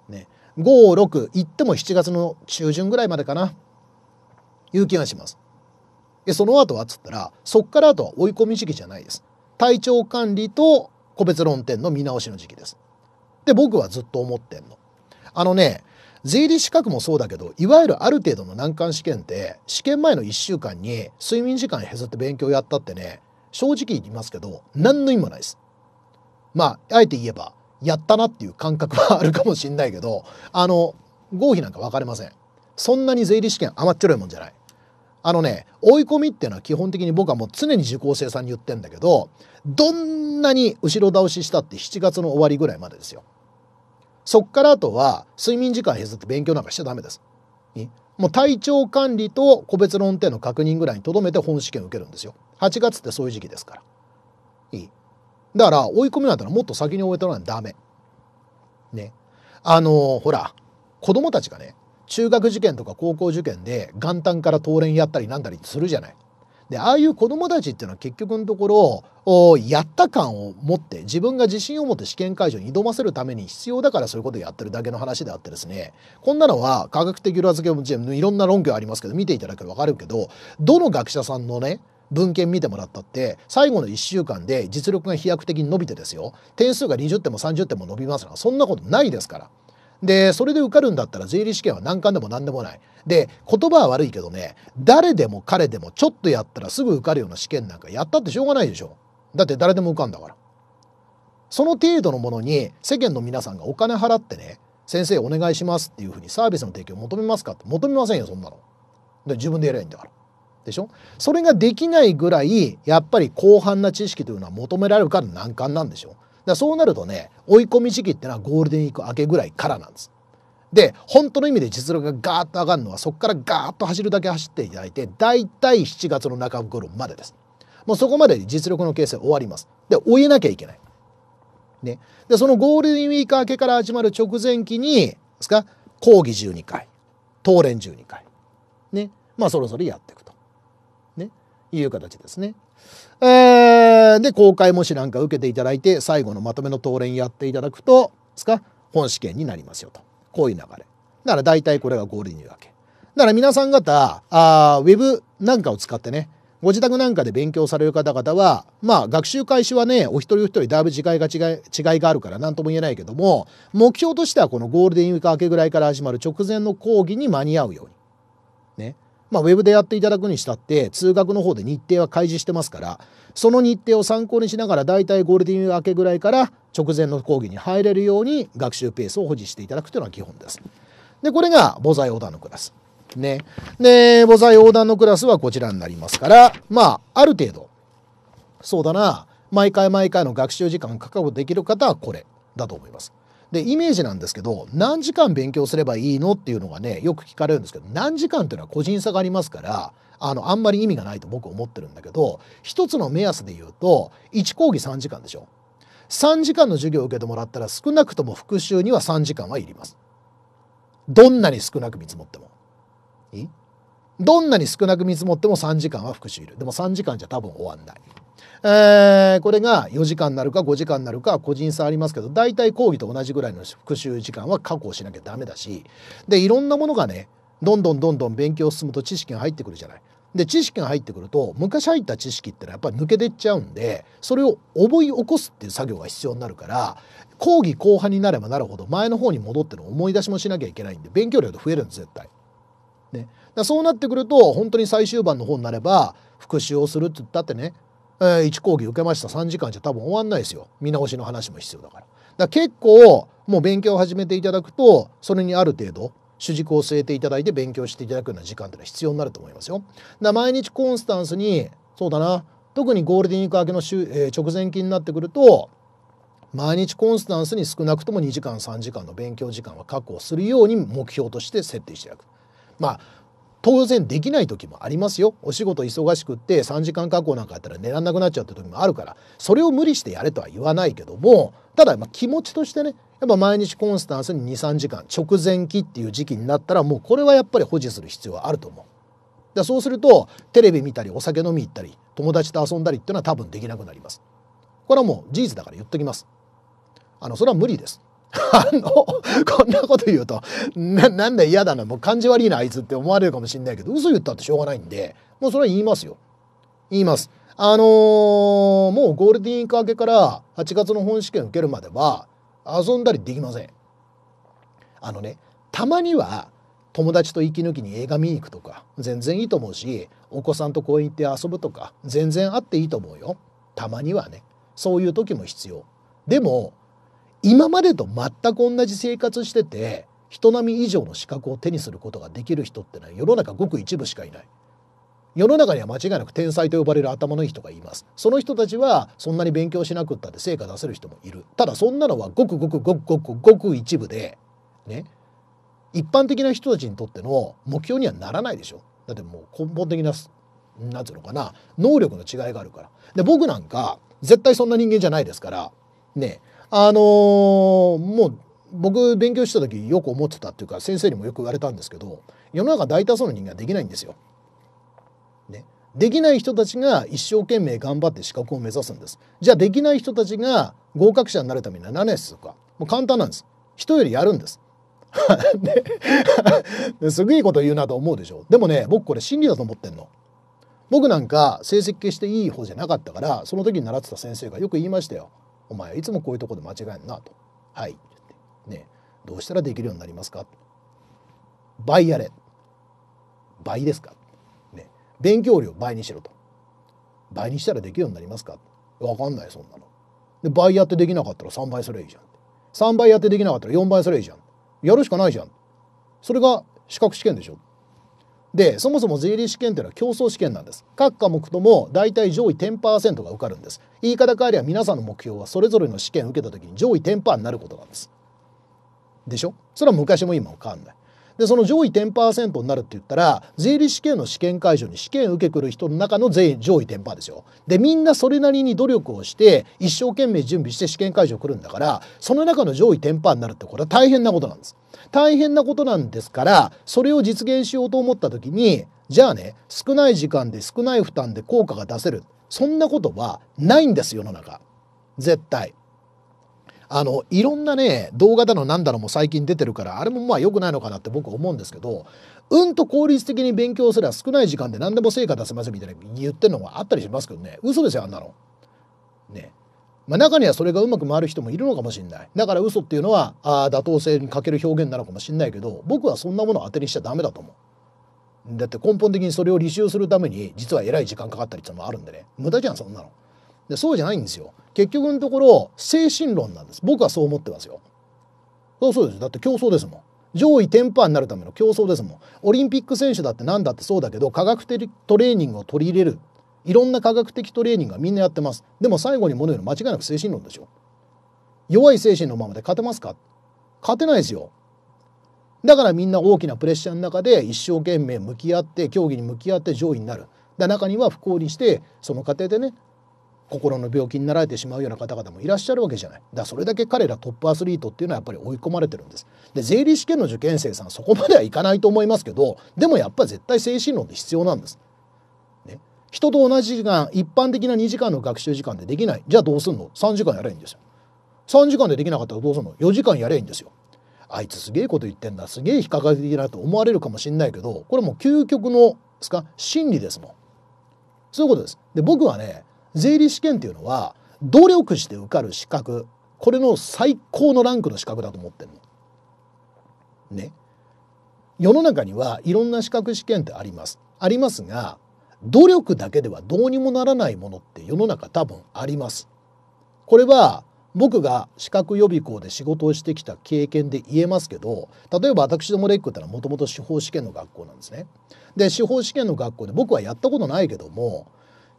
Speaker 1: ね、56行っても7月の中旬ぐらいまでかないう気がします。でその後はっつったらそっから後は追い込み時期じゃないです。体調管理と個別論点の見直しの時期です。で僕はずっと思ってんの。あのね税理士資格もそうだけどいわゆるある程度の難関試験って試験前の1週間に睡眠時間へずって勉強やったってね正直言いますけど何の意味もないです。まああえて言えばやったなっていう感覚はあるかもしんないけどあの合否なんか分かれません。そんなに税理試験甘っちょろいもんじゃない。あのね追い込みっていうのは基本的に僕はもう常に受講生さんに言ってんだけどどんなに後ろ倒ししたって7月の終わりぐらいまでですよ。そっからあとは睡眠時間削って勉強なんかしちゃダメです。もう体調管理と個別論点の確認ぐらいにとどめて本試験受けるんですよ。8月ってそういう時期ですから。いい。だから追い込みなんてのはもっと先に終えたらダメ。ね。あのー、ほら子供たちがね中学受験とか高校受験で元旦から東連やったりなんだりするじゃない。でああいう子どもたちっていうのは結局のところやった感を持って自分が自信を持って試験会場に挑ませるために必要だからそういうことをやってるだけの話であってですねこんなのは科学的裏付けもちろんいろんな論拠ありますけど見ていただけとば分かるけどどの学者さんのね文献見てもらったって最後の1週間で実力が飛躍的に伸びてですよ点数が20点も30点も伸びますがそんなことないですから。でそれで受かるんだったら税理試験は難関でも何でもないで言葉は悪いけどね誰でも彼でもちょっとやったらすぐ受かるような試験なんかやったってしょうがないでしょだって誰でも受かんだからその程度のものに世間の皆さんがお金払ってね先生お願いしますっていうふうにサービスの提供求めますかって求めませんよそんなので自分でやればいいんだからでしょそれができないぐらいやっぱり広範な知識というのは求められるから難関なんでしょだそうなるとね追い込み時期ってのはゴールデンウィーク明けぐらいからなんです。で本当の意味で実力がガーッと上がるのはそこからガーッと走るだけ走っていただいて大体7月の中頃までです。もうそこまで実力の形成終わります。で追えなきゃいけない。ね、でそのゴールデンウィーク明けから始まる直前期にですか講義12回当連12回、ねまあ、そろそろやっていくと、ね、いう形ですね。えー、で、公開模試なんか受けていただいて、最後のまとめの答練やっていただくと、ですか、本試験になりますよと。こういう流れ。なら大体これがゴールデン入学。け。なら皆さん方、あウェブなんかを使ってね、ご自宅なんかで勉強される方々は、まあ学習開始はね、お一人お一人だいぶ時間が違い違いがあるから何とも言えないけども、目標としてはこのゴールデンウィーク明けぐらいから始まる直前の講義に間に合うように。まあ、ウェブでやっていただくにしたって通学の方で日程は開示してますからその日程を参考にしながらだいたいゴールデンウィーク明けぐらいから直前の講義に入れるように学習ペースを保持していただくというのが基本です。でこれが母材横断のクラス。ね。で母材横断のクラスはこちらになりますからまあある程度そうだな毎回毎回の学習時間を確保できる方はこれだと思います。でイメージなんですけど何時間勉強すればいいのっていうのがねよく聞かれるんですけど何時間っていうのは個人差がありますからあのあんまり意味がないと僕思ってるんだけど一つの目安で言うと1講義3時間でしょ3時間の授業を受けてもらったら少なくとも復習には3時間はいります。どんなに少なく見積もっても。いいどんなに少なく見積もっても3時間は復習いる。でも3時間じゃ多分終わんない。えー、これが4時間になるか5時間になるか個人差ありますけど大体講義と同じぐらいの復習時間は確保しなきゃダメだしでいろんなものがねどんどんどんどん勉強進むと知識が入ってくるじゃない。で知識が入ってくると昔入った知識ってのはやっぱり抜けてっちゃうんでそれを思い起こすっていう作業が必要になるから講義後半になればなるほど前の方に戻っての思い出しもしなきゃいけないんで勉強量が増えるんです絶対。ね、そうなってくると本当に最終盤の方になれば復習をするって言ったってねえー、1講義受けました3時間じゃ多分終わんないですよ見直しの話も必要だから。だ結構もう勉強を始めていただくとそれにある程度主軸を据えていただいて勉強していただくような時間というのは必要になると思いますよ。だ毎日コンスタンスにそうだな特にゴールデンウィーク明けの週、えー、直前期になってくると毎日コンスタンスに少なくとも2時間3時間の勉強時間は確保するように目標として設定していただく。まあ当然できない時もありますよお仕事忙しくって3時間確保なんかやったら寝らんなくなっちゃうって時もあるからそれを無理してやれとは言わないけどもただま気持ちとしてねやっぱ毎日コンスタンスに23時間直前期っていう時期になったらもうこれはやっぱり保持する必要はあると思う。だそうするとテレビ見たりお酒飲み行ったり友達と遊んだりっていうのは多分できなくなります。これはもう事実だから言っときます。あのそれは無理です。あの、こんなこと言うと、な、なんだ嫌だな、もう感じ悪いな、あいつって思われるかもしんないけど、嘘言ったってしょうがないんで、もうそれは言いますよ。言います。あのー、もうゴールデンウィーク明けから8月の本試験受けるまでは、遊んだりできません。あのね、たまには、友達と息抜きに映画見に行くとか、全然いいと思うし、お子さんと公園行って遊ぶとか、全然あっていいと思うよ。たまにはね。そういう時も必要。でも、今までと全く同じ生活してて人並み以上の資格を手にすることができる人ってのは世の中ごく一部しかいない。世の中には間違いなく天才と呼ばれる頭のいい人がいますその人たちはそんなに勉強しなくったって成果出せる人もいるただそんなのはごくごくごくごくごく一部でね一般的な人たちにとっての目標にはならないでしょだってもう根本的な何て言うのかな能力の違いがあるからで僕なんか絶対そんな人間じゃないですからねあのー、もう僕勉強した時よく思ってたっていうか先生にもよく言われたんですけど世の中大多数の人間はできないんですよ。ね、できない人たちが一生懸命頑張って資格を目指すんです。じゃあできない人たちが合格者になるためには何をするか。もう簡単なんです。人よりやるんです。すぐいいこと言うなと思うでしょ。でもね、僕これ真理だと思ってんの。僕なんか成績決していい方じゃなかったから、その時に習ってた先生がよく言いましたよ。お前はいつもこういうとこで間違えんな」と「はい」ねどうしたらできるようになりますか?」倍やれ」「倍ですか?」ね「勉強量倍にしろ」と「倍にしたらできるようになりますか?」わかんないそんなの」で倍やってできなかったら3倍それいいじゃん3倍やってできなかったら4倍それいいじゃんやるしかないじゃんそれが資格試験でしょでそもそも税理士試験というのは競争試験なんです各科目とも大体上位10%が受かるんです言い方変わりは皆さんの目標はそれぞれの試験を受けた時に上位10%になることなんですでしょそれは昔も今も変わんないでその上位10%になるって言ったら税理士試験の試験会場に試験受けくる人の中の税上位10%ですよ。でみんなそれなりに努力をして一生懸命準備して試験会場来るんだからその中の上位10%になるってこれは大変なことなんです。大変なことなんですからそれを実現しようと思った時にじゃあね少ない時間で少ない負担で効果が出せるそんなことはないんです世の中絶対。あのいろんなね動画だのなんだのも最近出てるからあれもまあ良くないのかなって僕は思うんですけどうんと効率的に勉強すれば少ない時間で何でも成果出せますみたいな言ってるのがあったりしますけどね嘘ですよあんなの。ね。まあ、中にはそれがうまく回る人もいるのかもしれないだから嘘っていうのはあ妥当性に欠ける表現なのかもしれないけど僕はそんなものを当てにしちゃダメだと思う。だって根本的にそれを履修するために実はえらい時間かかったりっていのもあるんでね無駄じゃんそんなの。でそうじゃないんですよ。結局のところ精神論なんです僕はそう思ってますよそうそうですだって競争ですもん上位テンパーになるための競争ですもんオリンピック選手だって何だってそうだけど科学的トレーニングを取り入れるいろんな科学的トレーニングはみんなやってますでも最後に物言うの間違いなく精神論でしょ弱い精神のままで勝てますか勝てないですよだからみんな大きなプレッシャーの中で一生懸命向き合って競技に向き合って上位になるで中には不幸にしてその過程でね心の病気になられてしまうような方々もいらっしゃるわけじゃないだそれだけ彼らトップアスリートっていうのはやっぱり追い込まれてるんですで税理士試験の受験生さんそこまではいかないと思いますけどでもやっぱ絶対精神論って必要なんです、ね、人と同じ時間一般的な2時間の学習時間でできないじゃあどうすんの3時間やれいいんですよ3時間でできなかったらどうすんの4時間やれいいんですよあいつすげえこと言ってんだすげえ非科学的だと思われるかもしんないけどこれもう究極のですか真理ですもんそういうことですで僕はね税理試験っていうのは努力して受かる資格これの最高のランクの資格だと思ってるの。ね。世の中にはいろんな資格試験ってあります。ありますが努力だけではどうにもならないものって世の中多分あります。これは僕が資格予備校で仕事をしてきた経験で言えますけど例えば私どもレックってのはもともと司法試験の学校なんですね。で司法試験の学校で僕はやったことないけども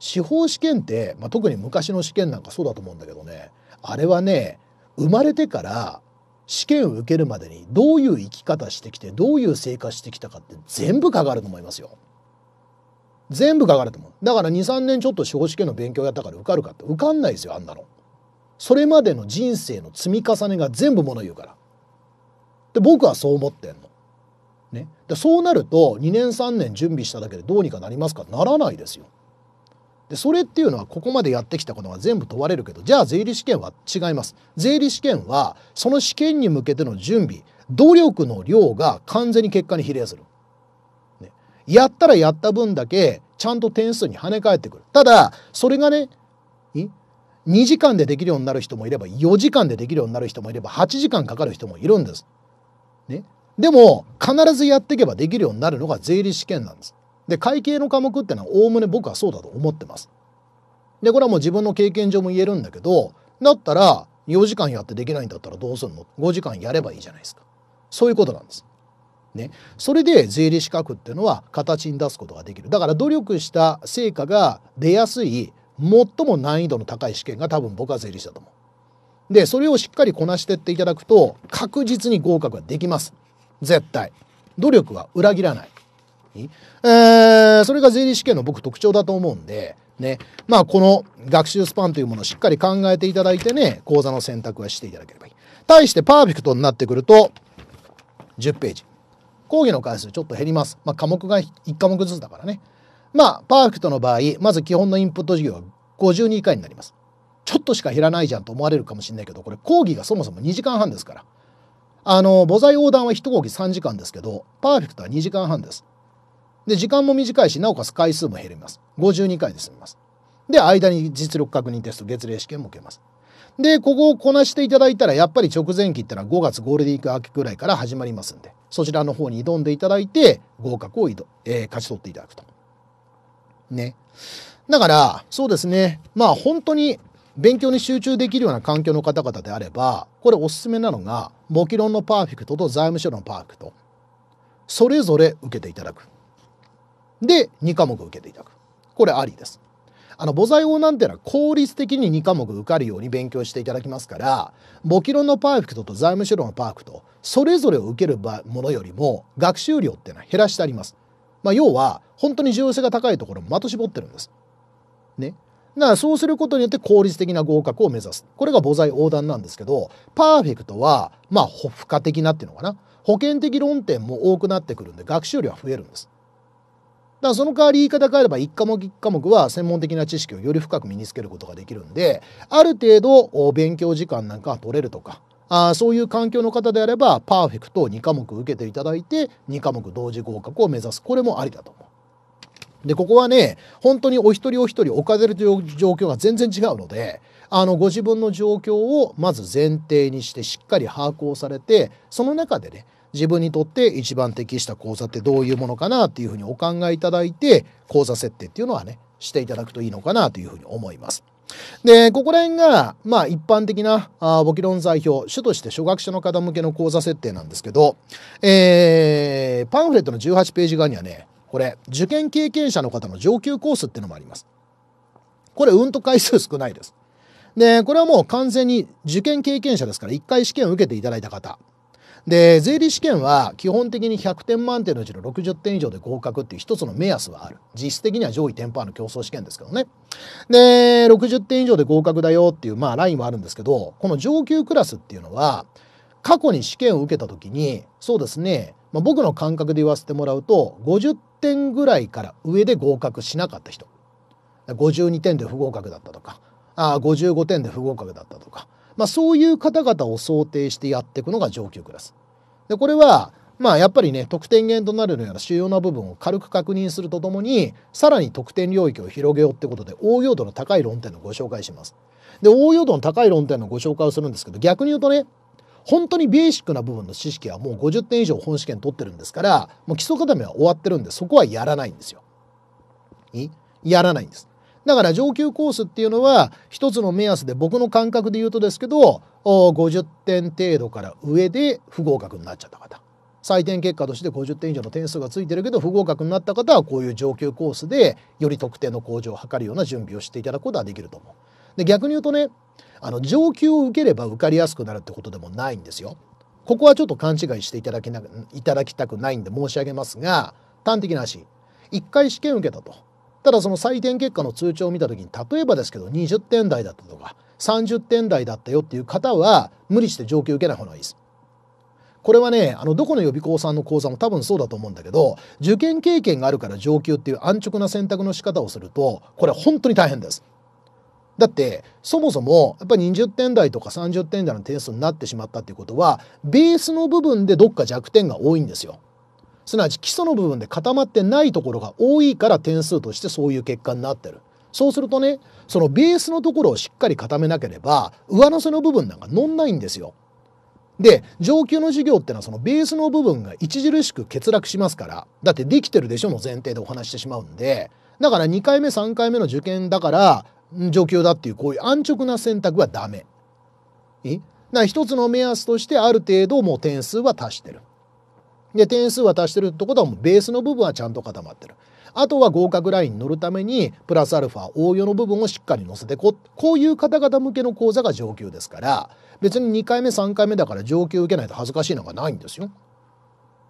Speaker 1: 司法試験って、まあ、特に昔の試験なんかそうだと思うんだけどねあれはね生まれてから試験を受けるまでにどういう生き方してきてどういう生活してきたかって全部かかると思いますよ。全部かかると思う。だから23年ちょっと司法試験の勉強やったから受かるかって受かんないですよあんなの。それまでの人生の積み重ねが全部もの言うから。で僕はそう思ってんの。ね、でそうなると2年3年準備しただけでどうにかなりますかならないですよ。でそれっていうのはここまでやってきたことが全部問われるけどじゃあ税理試験は違います税理試験はその試験に向けての準備努力の量が完全に結果に比例する、ね、やったらやった分だけちゃんと点数に跳ね返ってくるただそれがね2時間でできるようになる人もいれば4時間でできるようになる人もいれば8時間かかる人もいるんです。ね、でも必ずやっていけばできるようになるのが税理試験なんです。で会計の科目ってのはおおむね僕はそうだと思ってます。でこれはもう自分の経験上も言えるんだけどだったら4時間やってできないんだったらどうするの ?5 時間やればいいじゃないですか。そういうことなんです。ね、それで税理士格っていうのは形に出すことができる。だから努力した成果が出やすい最も難易度の高い試験が多分僕は税理士だと思う。で、それをしっかりこなしてっていただくと確実に合格はできます。絶対。努力は裏切らない。えー、それが税理士験の僕特徴だと思うんで、ね、まあこの学習スパンというものをしっかり考えていただいてね、講座の選択はしていただければいい。対してパーフェクトになってくると、10ページ。講義の回数ちょっと減ります。まあ科目が1科目ずつだからね。まあパーフェクトの場合、まず基本のインプット授業は52回になります。ちょっとしか減らないじゃんと思われるかもしれないけど、これ講義がそもそも2時間半ですから。あの、母材横断は1講義3時間ですけど、パーフェクトは2時間半です。で、時間も短いし、なおかつ回数も減ります。52回で済みます。で、間に実力確認テスト、月例試験も受けます。で、ここをこなしていただいたら、やっぱり直前期ってのは5月ゴールデンウィーク明けぐらいから始まりますんで、そちらの方に挑んでいただいて、合格を挑、えー、勝ち取っていただくと。ね。だから、そうですね。まあ、本当に勉強に集中できるような環境の方々であれば、これおすすめなのが、模擬論のパーフェクトと財務省のパーフェクト。それぞれ受けていただく。で、2科目受けていただく。これありです。あの、母材法なんてのは効率的に2科目受かるように勉強していただきますから、簿記論のパーフェクトと財務資料のパーフェクト、それぞれを受けるものよりも学習量っていうのは減らしてあります。まあ、要は、本当に重要性が高いところを的絞ってるんです。ね。だからそうすることによって効率的な合格を目指す。これが母材横断なんですけど、パーフェクトは、まあ、付加的なっていうのかな。保険的論点も多くなってくるんで、学習量は増えるんです。だからその代わり言い方変えれば1科目1科目は専門的な知識をより深く身につけることができるんである程度勉強時間なんか取れるとかあそういう環境の方であればパーフェクトを2科目受けていただいて2科目同時合格を目指すこれもありだと思う。でここはね本当にお一人お一人置かれるという状況が全然違うのであのご自分の状況をまず前提にしてしっかり把握をされてその中でね自分にとって一番適した講座ってどういうものかなっていうふうにお考えいただいて、講座設定っていうのはね、していただくといいのかなというふうに思います。で、ここら辺が、まあ一般的な、あボキロン表、主として初学者の方向けの講座設定なんですけど、えー、パンフレットの18ページ側にはね、これ、受験経験者の方の上級コースっていうのもあります。これ、うんと回数少ないです。で、これはもう完全に受験経験者ですから、1回試験を受けていただいた方、で税理試験は基本的に100点満点のうちの60点以上で合格っていう一つの目安はある実質的には上位10%の競争試験ですけどねで60点以上で合格だよっていうまあラインはあるんですけどこの上級クラスっていうのは過去に試験を受けた時にそうですね、まあ、僕の感覚で言わせてもらうと50点ぐらいから上で合格しなかった人52点で不合格だったとかあ55点で不合格だったとかまあ、そういう方々を想定してやっていくのが上級クラス。でこれはまあやっぱりね得点源となるような主要な部分を軽く確認するとともにさらに得点領域を広げようってことで応用度の高い論点のご紹介します。で応用度の高い論点のご紹介をするんですけど逆に言うとね本当にベーシックな部分の知識はもう50点以上本試験取ってるんですからもう基礎固めは終わってるんでそこはやらないんですよ。やらないんです。だから上級コースっていうのは一つの目安で僕の感覚で言うとですけど50点程度から上で不合格になっちゃった方採点結果として50点以上の点数がついてるけど不合格になった方はこういう上級コースでより得点の向上を図るような準備をしていただくことはできると思う。で逆に言うとねあの上級を受ければ受かりやすくなるってことでもないんですよ。ここはちょっと勘違いしていただきないただきたくないんで申し上げますが端的な話1回試験受けたとただその採点結果の通帳を見た時に例えばですけど20点台だったとか30点台だったよっていう方は無理して上級受けない方がいいです。これはねあのどこの予備校さんの講座も多分そうだと思うんだけど受験経験があるから上級っていう安直な選択の仕方をするとこれ本当に大変です。だってそもそもやっぱり20点台とか30点台の点数になってしまったっていうことはベースの部分でどっか弱点が多いんですよ。すなわち基礎の部分で固まってないところが多いから点数としてそういう結果になってる。そうするとねそのベースのところをしっかり固めなければ上乗せの部分なんか乗んないんですよ。で上級の授業ってのはそのベースの部分が著しく欠落しますからだってできてるでしょの前提でお話してしまうんでだから2回目3回目の受験だから上級だっていうこういう安直な選択はダメ。えだら一つの目安としてある程度もう点数は足してる。で点数は足してるってことはもうベースの部分はちゃんと固まってる。あとは合格ラインに乗るためにプラスアルファ応用の部分をしっかり載せてここういう方々向けの講座が上級ですから別に2回目3回目だから上級受けないと恥ずかしいのがないんですよ。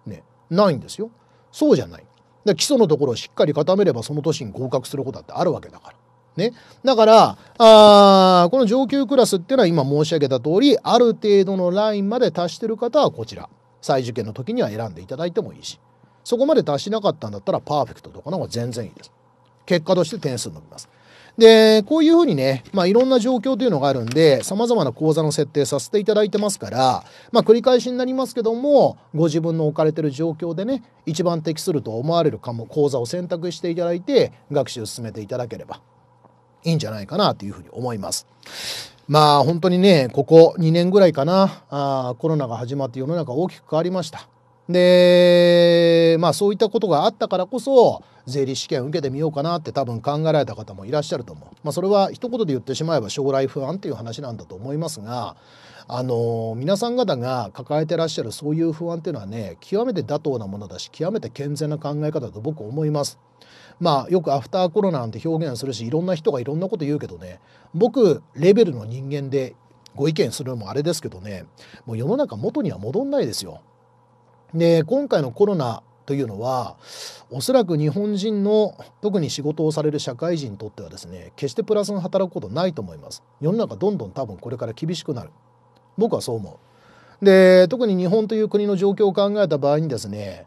Speaker 1: ねないんですよ。そうじゃない。だ基礎のところをしっかり固めればその年に合格することだってあるわけだから。ね、だからあこの上級クラスっていうのは今申し上げた通りある程度のラインまで達してる方はこちら再受験の時には選んでいただいてもいいしそこまで達しなかったんだったらパーフェクトとかの方が全然いいです。結果として点数伸びます。で、こういうふうにね、まあ、いろんな状況というのがあるんで、様々な講座の設定させていただいてますから、まあ、繰り返しになりますけども、ご自分の置かれてる状況でね、一番適すると思われる科目、講座を選択していただいて、学習を進めていただければいいんじゃないかなというふうに思います。まあ本当にねここ2年ぐらいかなあコロナが始まって世の中大きく変わりました。でまあそういったことがあったからこそ税理試験受けてみようかなって多分考えられた方もいらっしゃると思う、まあ、それは一言で言ってしまえば将来不安っていう話なんだと思いますがあの皆さん方が抱えてらっしゃるそういう不安っていうのはね極めて妥当なものだし極めて健全な考え方だと僕思います。まあよくアフターコロナなんて表現するしいろんな人がいろんなこと言うけどね僕レベルの人間でご意見するのもあれですけどねもう世の中元には戻んないですよ。で今回のコロナというのはおそらく日本人の特に仕事をされる社会人にとってはですね決してプラスに働くことないと思います世の中どんどん多分これから厳しくなる僕はそう思うで特に日本という国の状況を考えた場合にですね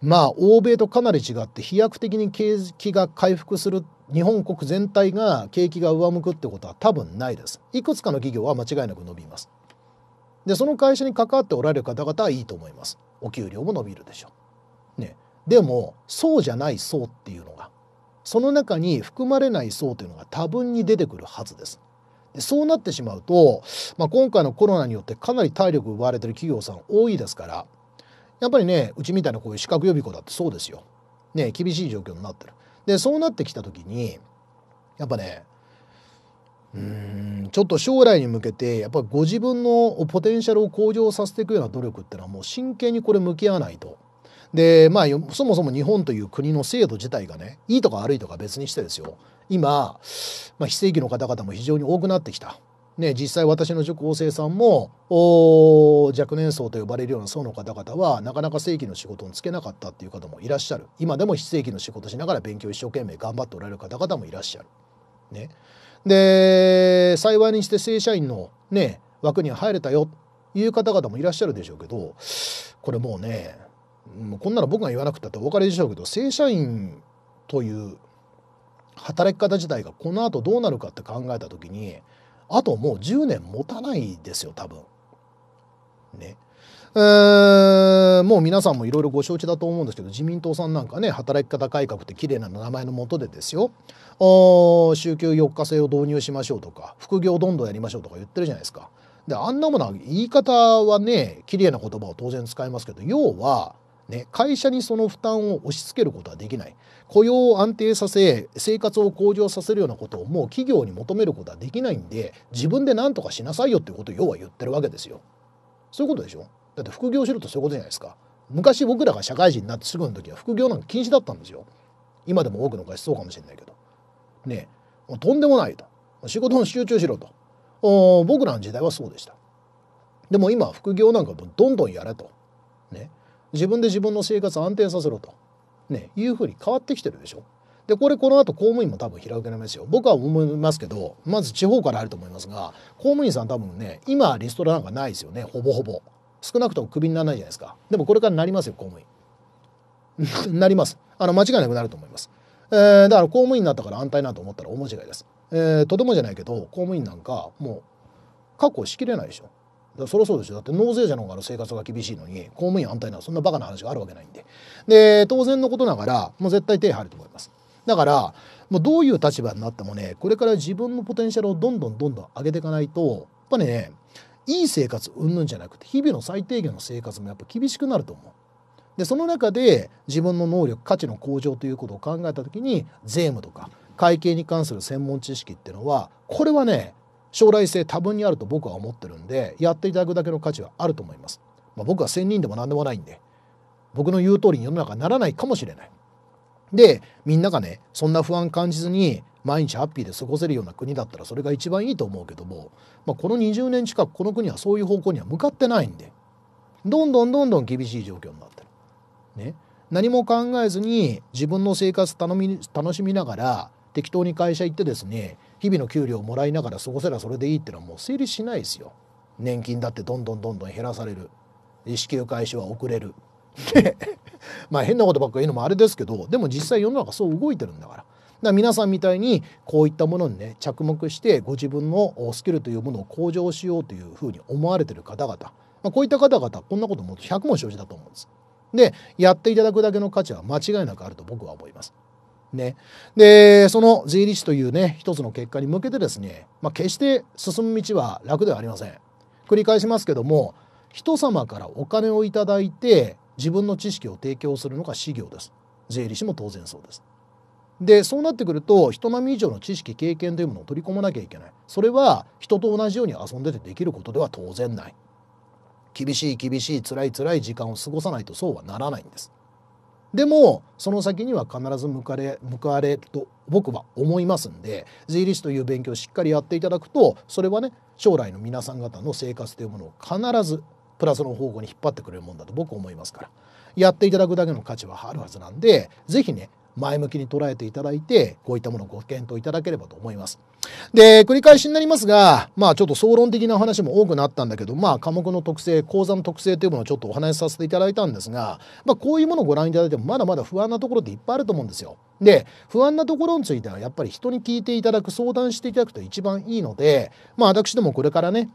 Speaker 1: まあ欧米とかなり違って飛躍的に景気が回復する日本国全体が景気が上向くってことは多分ないです。いくつかの企業は間違いなく伸びます。でその会社に関わっておられる方々はいいと思います。お給料も伸びるでしょう。ね、でもそうじゃない層っていうのがその中に含まれない層というのが多分に出てくるはずです。でそうなってしまうと、まあ、今回のコロナによってかなり体力奪われてる企業さん多いですからやっぱりねうちみたいなこういう資格予備校だってそうですよ。ね厳しい状況になってる。でそうなってきた時にやっぱねうんちょっと将来に向けてやっぱご自分のポテンシャルを向上させていくような努力ってのはもう真剣にこれ向き合わないと。でまあそもそも日本という国の制度自体がねいいとか悪いとか別にしてですよ今、まあ、非正規の方々も非常に多くなってきた。ね、実際私の塾高生さんも若年層と呼ばれるような層の方々はなかなか正規の仕事に就けなかったっていう方もいらっしゃる今でも非正規の仕事しながら勉強一生懸命頑張っておられる方々もいらっしゃる。ね、で幸いにして正社員の、ね、枠には入れたよという方々もいらっしゃるでしょうけどこれもうねこんなの僕が言わなくたってお別れでしょうけど正社員という働き方自体がこのあとどうなるかって考えた時にあともう10年持たないですよ、多分。ね。もう皆さんもいろいろご承知だと思うんですけど自民党さんなんかね働き方改革って綺麗な名前のもとでですよ週休4日制を導入しましょうとか副業どんどんやりましょうとか言ってるじゃないですか。であんなものは言い方はね綺麗な言葉を当然使いますけど要はね、会社にその負担を押し付けることはできない雇用を安定させ生活を向上させるようなことをもう企業に求めることはできないんで自分で何とかしなさいよっていうことを要は言ってるわけですよそういうことでしょだって副業しろとそういうことじゃないですか昔僕らが社会人になってすぐの時は副業なんか禁止だったんですよ今でも多くの会社そうかもしれないけどねえとんでもないと仕事に集中しろと僕らの時代はそうでしたでも今副業なんかどんどんやれとね自分で自分の生活を安定させろと、ね、いうふうに変わってきてるでしょ。でこれこの後公務員も多分平けなんですよ僕は思いますけどまず地方からあると思いますが公務員さん多分ね今リストラなんかないですよねほぼほぼ少なくともクビにならないじゃないですかでもこれからなりますよ公務員 なりますあの間違いなくなると思います、えー、だから公務員になったから安泰なと思ったら大間違いです、えー、とてもじゃないけど公務員なんかもう確保しきれないでしょそりゃそうですよだって納税者の方が生活が厳しいのに公務員安泰なそんなバカな話があるわけないんでで当然のことながらもう絶対手入ると思いますだからもうどういう立場になってもねこれから自分のポテンシャルをどんどんどんどん上げていかないとやっぱりねいい生活うんぬんじゃなくて日々の最低限の生活もやっぱ厳しくなると思うでその中で自分の能力価値の向上ということを考えた時に税務とか会計に関する専門知識っていうのはこれはね将来性多分にあると僕は思ってるんでやっていただくだけの価値はあると思います。まあ、僕は専人でも何でもないんで僕の言う通りに世の中ならないかもしれない。でみんながねそんな不安感じずに毎日ハッピーで過ごせるような国だったらそれが一番いいと思うけども、まあ、この20年近くこの国はそういう方向には向かってないんでどんどんどんどん厳しい状況になってる。ね、何も考えずに自分の生活楽み楽しみながら適当に会社行ってですね日々の給料をもらいながら過ごせらそれでいいってのはもう成立しないですよ。年金だってどんどんどんどん減らされる支給開始は遅れる まあ変なことばっか言うのもあれですけどでも実際世の中そう動いてるんだから。だ皆さんみたいにこういったものにね着目してご自分のスキルというものを向上しようというふうに思われてる方々、まあ、こういった方々こんなことも100も生じだと思うんです。でやっていただくだけの価値は間違いなくあると僕は思います。ね、でその税理士というね一つの結果に向けてですね、まあ、決して進む道は楽ではありません繰り返しますけども人様からお金をいただいて自分の知識を提供するのが事業です税理士も当然そうですでそうなってくると人並み以上の知識経験というものを取り込まなきゃいけないそれは人と同じように遊んでてできることでは当然ない厳しい厳しい辛い辛い時間を過ごさないとそうはならないんですでもその先には必ず向かれ向かわれると僕は思いますんで税理士という勉強をしっかりやっていただくとそれはね将来の皆さん方の生活というものを必ずプラスの方向に引っ張ってくれるもんだと僕は思いますからやっていただくだけの価値はあるはずなんで是非ね前向きに捉えていただいて、こういったものをご検討いただければと思います。で、繰り返しになりますが、まあちょっと総論的な話も多くなったんだけど、まあ科目の特性、講座の特性というものをちょっとお話しさせていただいたんですが、まあこういうものをご覧いただいてもまだまだ不安なところっていっぱいあると思うんですよ。で、不安なところについてはやっぱり人に聞いていただく、相談していただくと一番いいので、まあ私どもこれからね、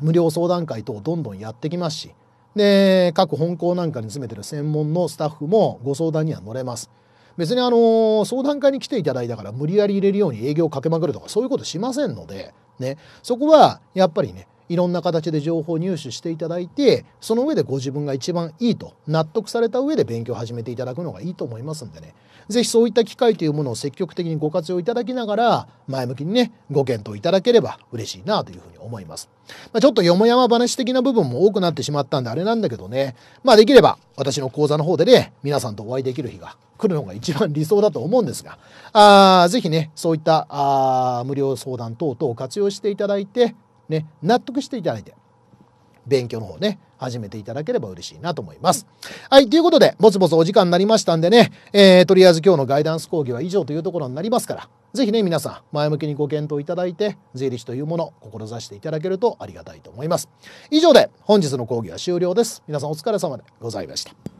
Speaker 1: 無料相談会等をどんどんやってきますし、で、各本校なんかに詰めてる専門のスタッフもご相談には乗れます。別にあの相談会に来ていただいたから無理やり入れるように営業をかけまくるとかそういうことしませんので、ね、そこはやっぱりねいろんな形で情報を入手していただいてその上でご自分が一番いいと納得された上で勉強を始めていただくのがいいと思いますんでねぜひそういった機会というものを積極的にご活用いただきながら、前向きにね、ご検討いただければ嬉しいなというふうに思います。まあ、ちょっとよもやま話的な部分も多くなってしまったんであれなんだけどね、まあできれば私の講座の方でね、皆さんとお会いできる日が来るのが一番理想だと思うんですが、あぜひね、そういったあ無料相談等々を活用していただいて、ね、納得していただいて、勉強の方ね、始めていただければ嬉しいなと思います。はい、ということで、ぼつぼつお時間になりましたんでね、えー、とりあえず今日のガイダンス講義は以上というところになりますから、ぜひね、皆さん、前向きにご検討いただいて、税理士というもの、を志していただけるとありがたいと思います。以上で、本日の講義は終了です。皆さんお疲れ様でございました。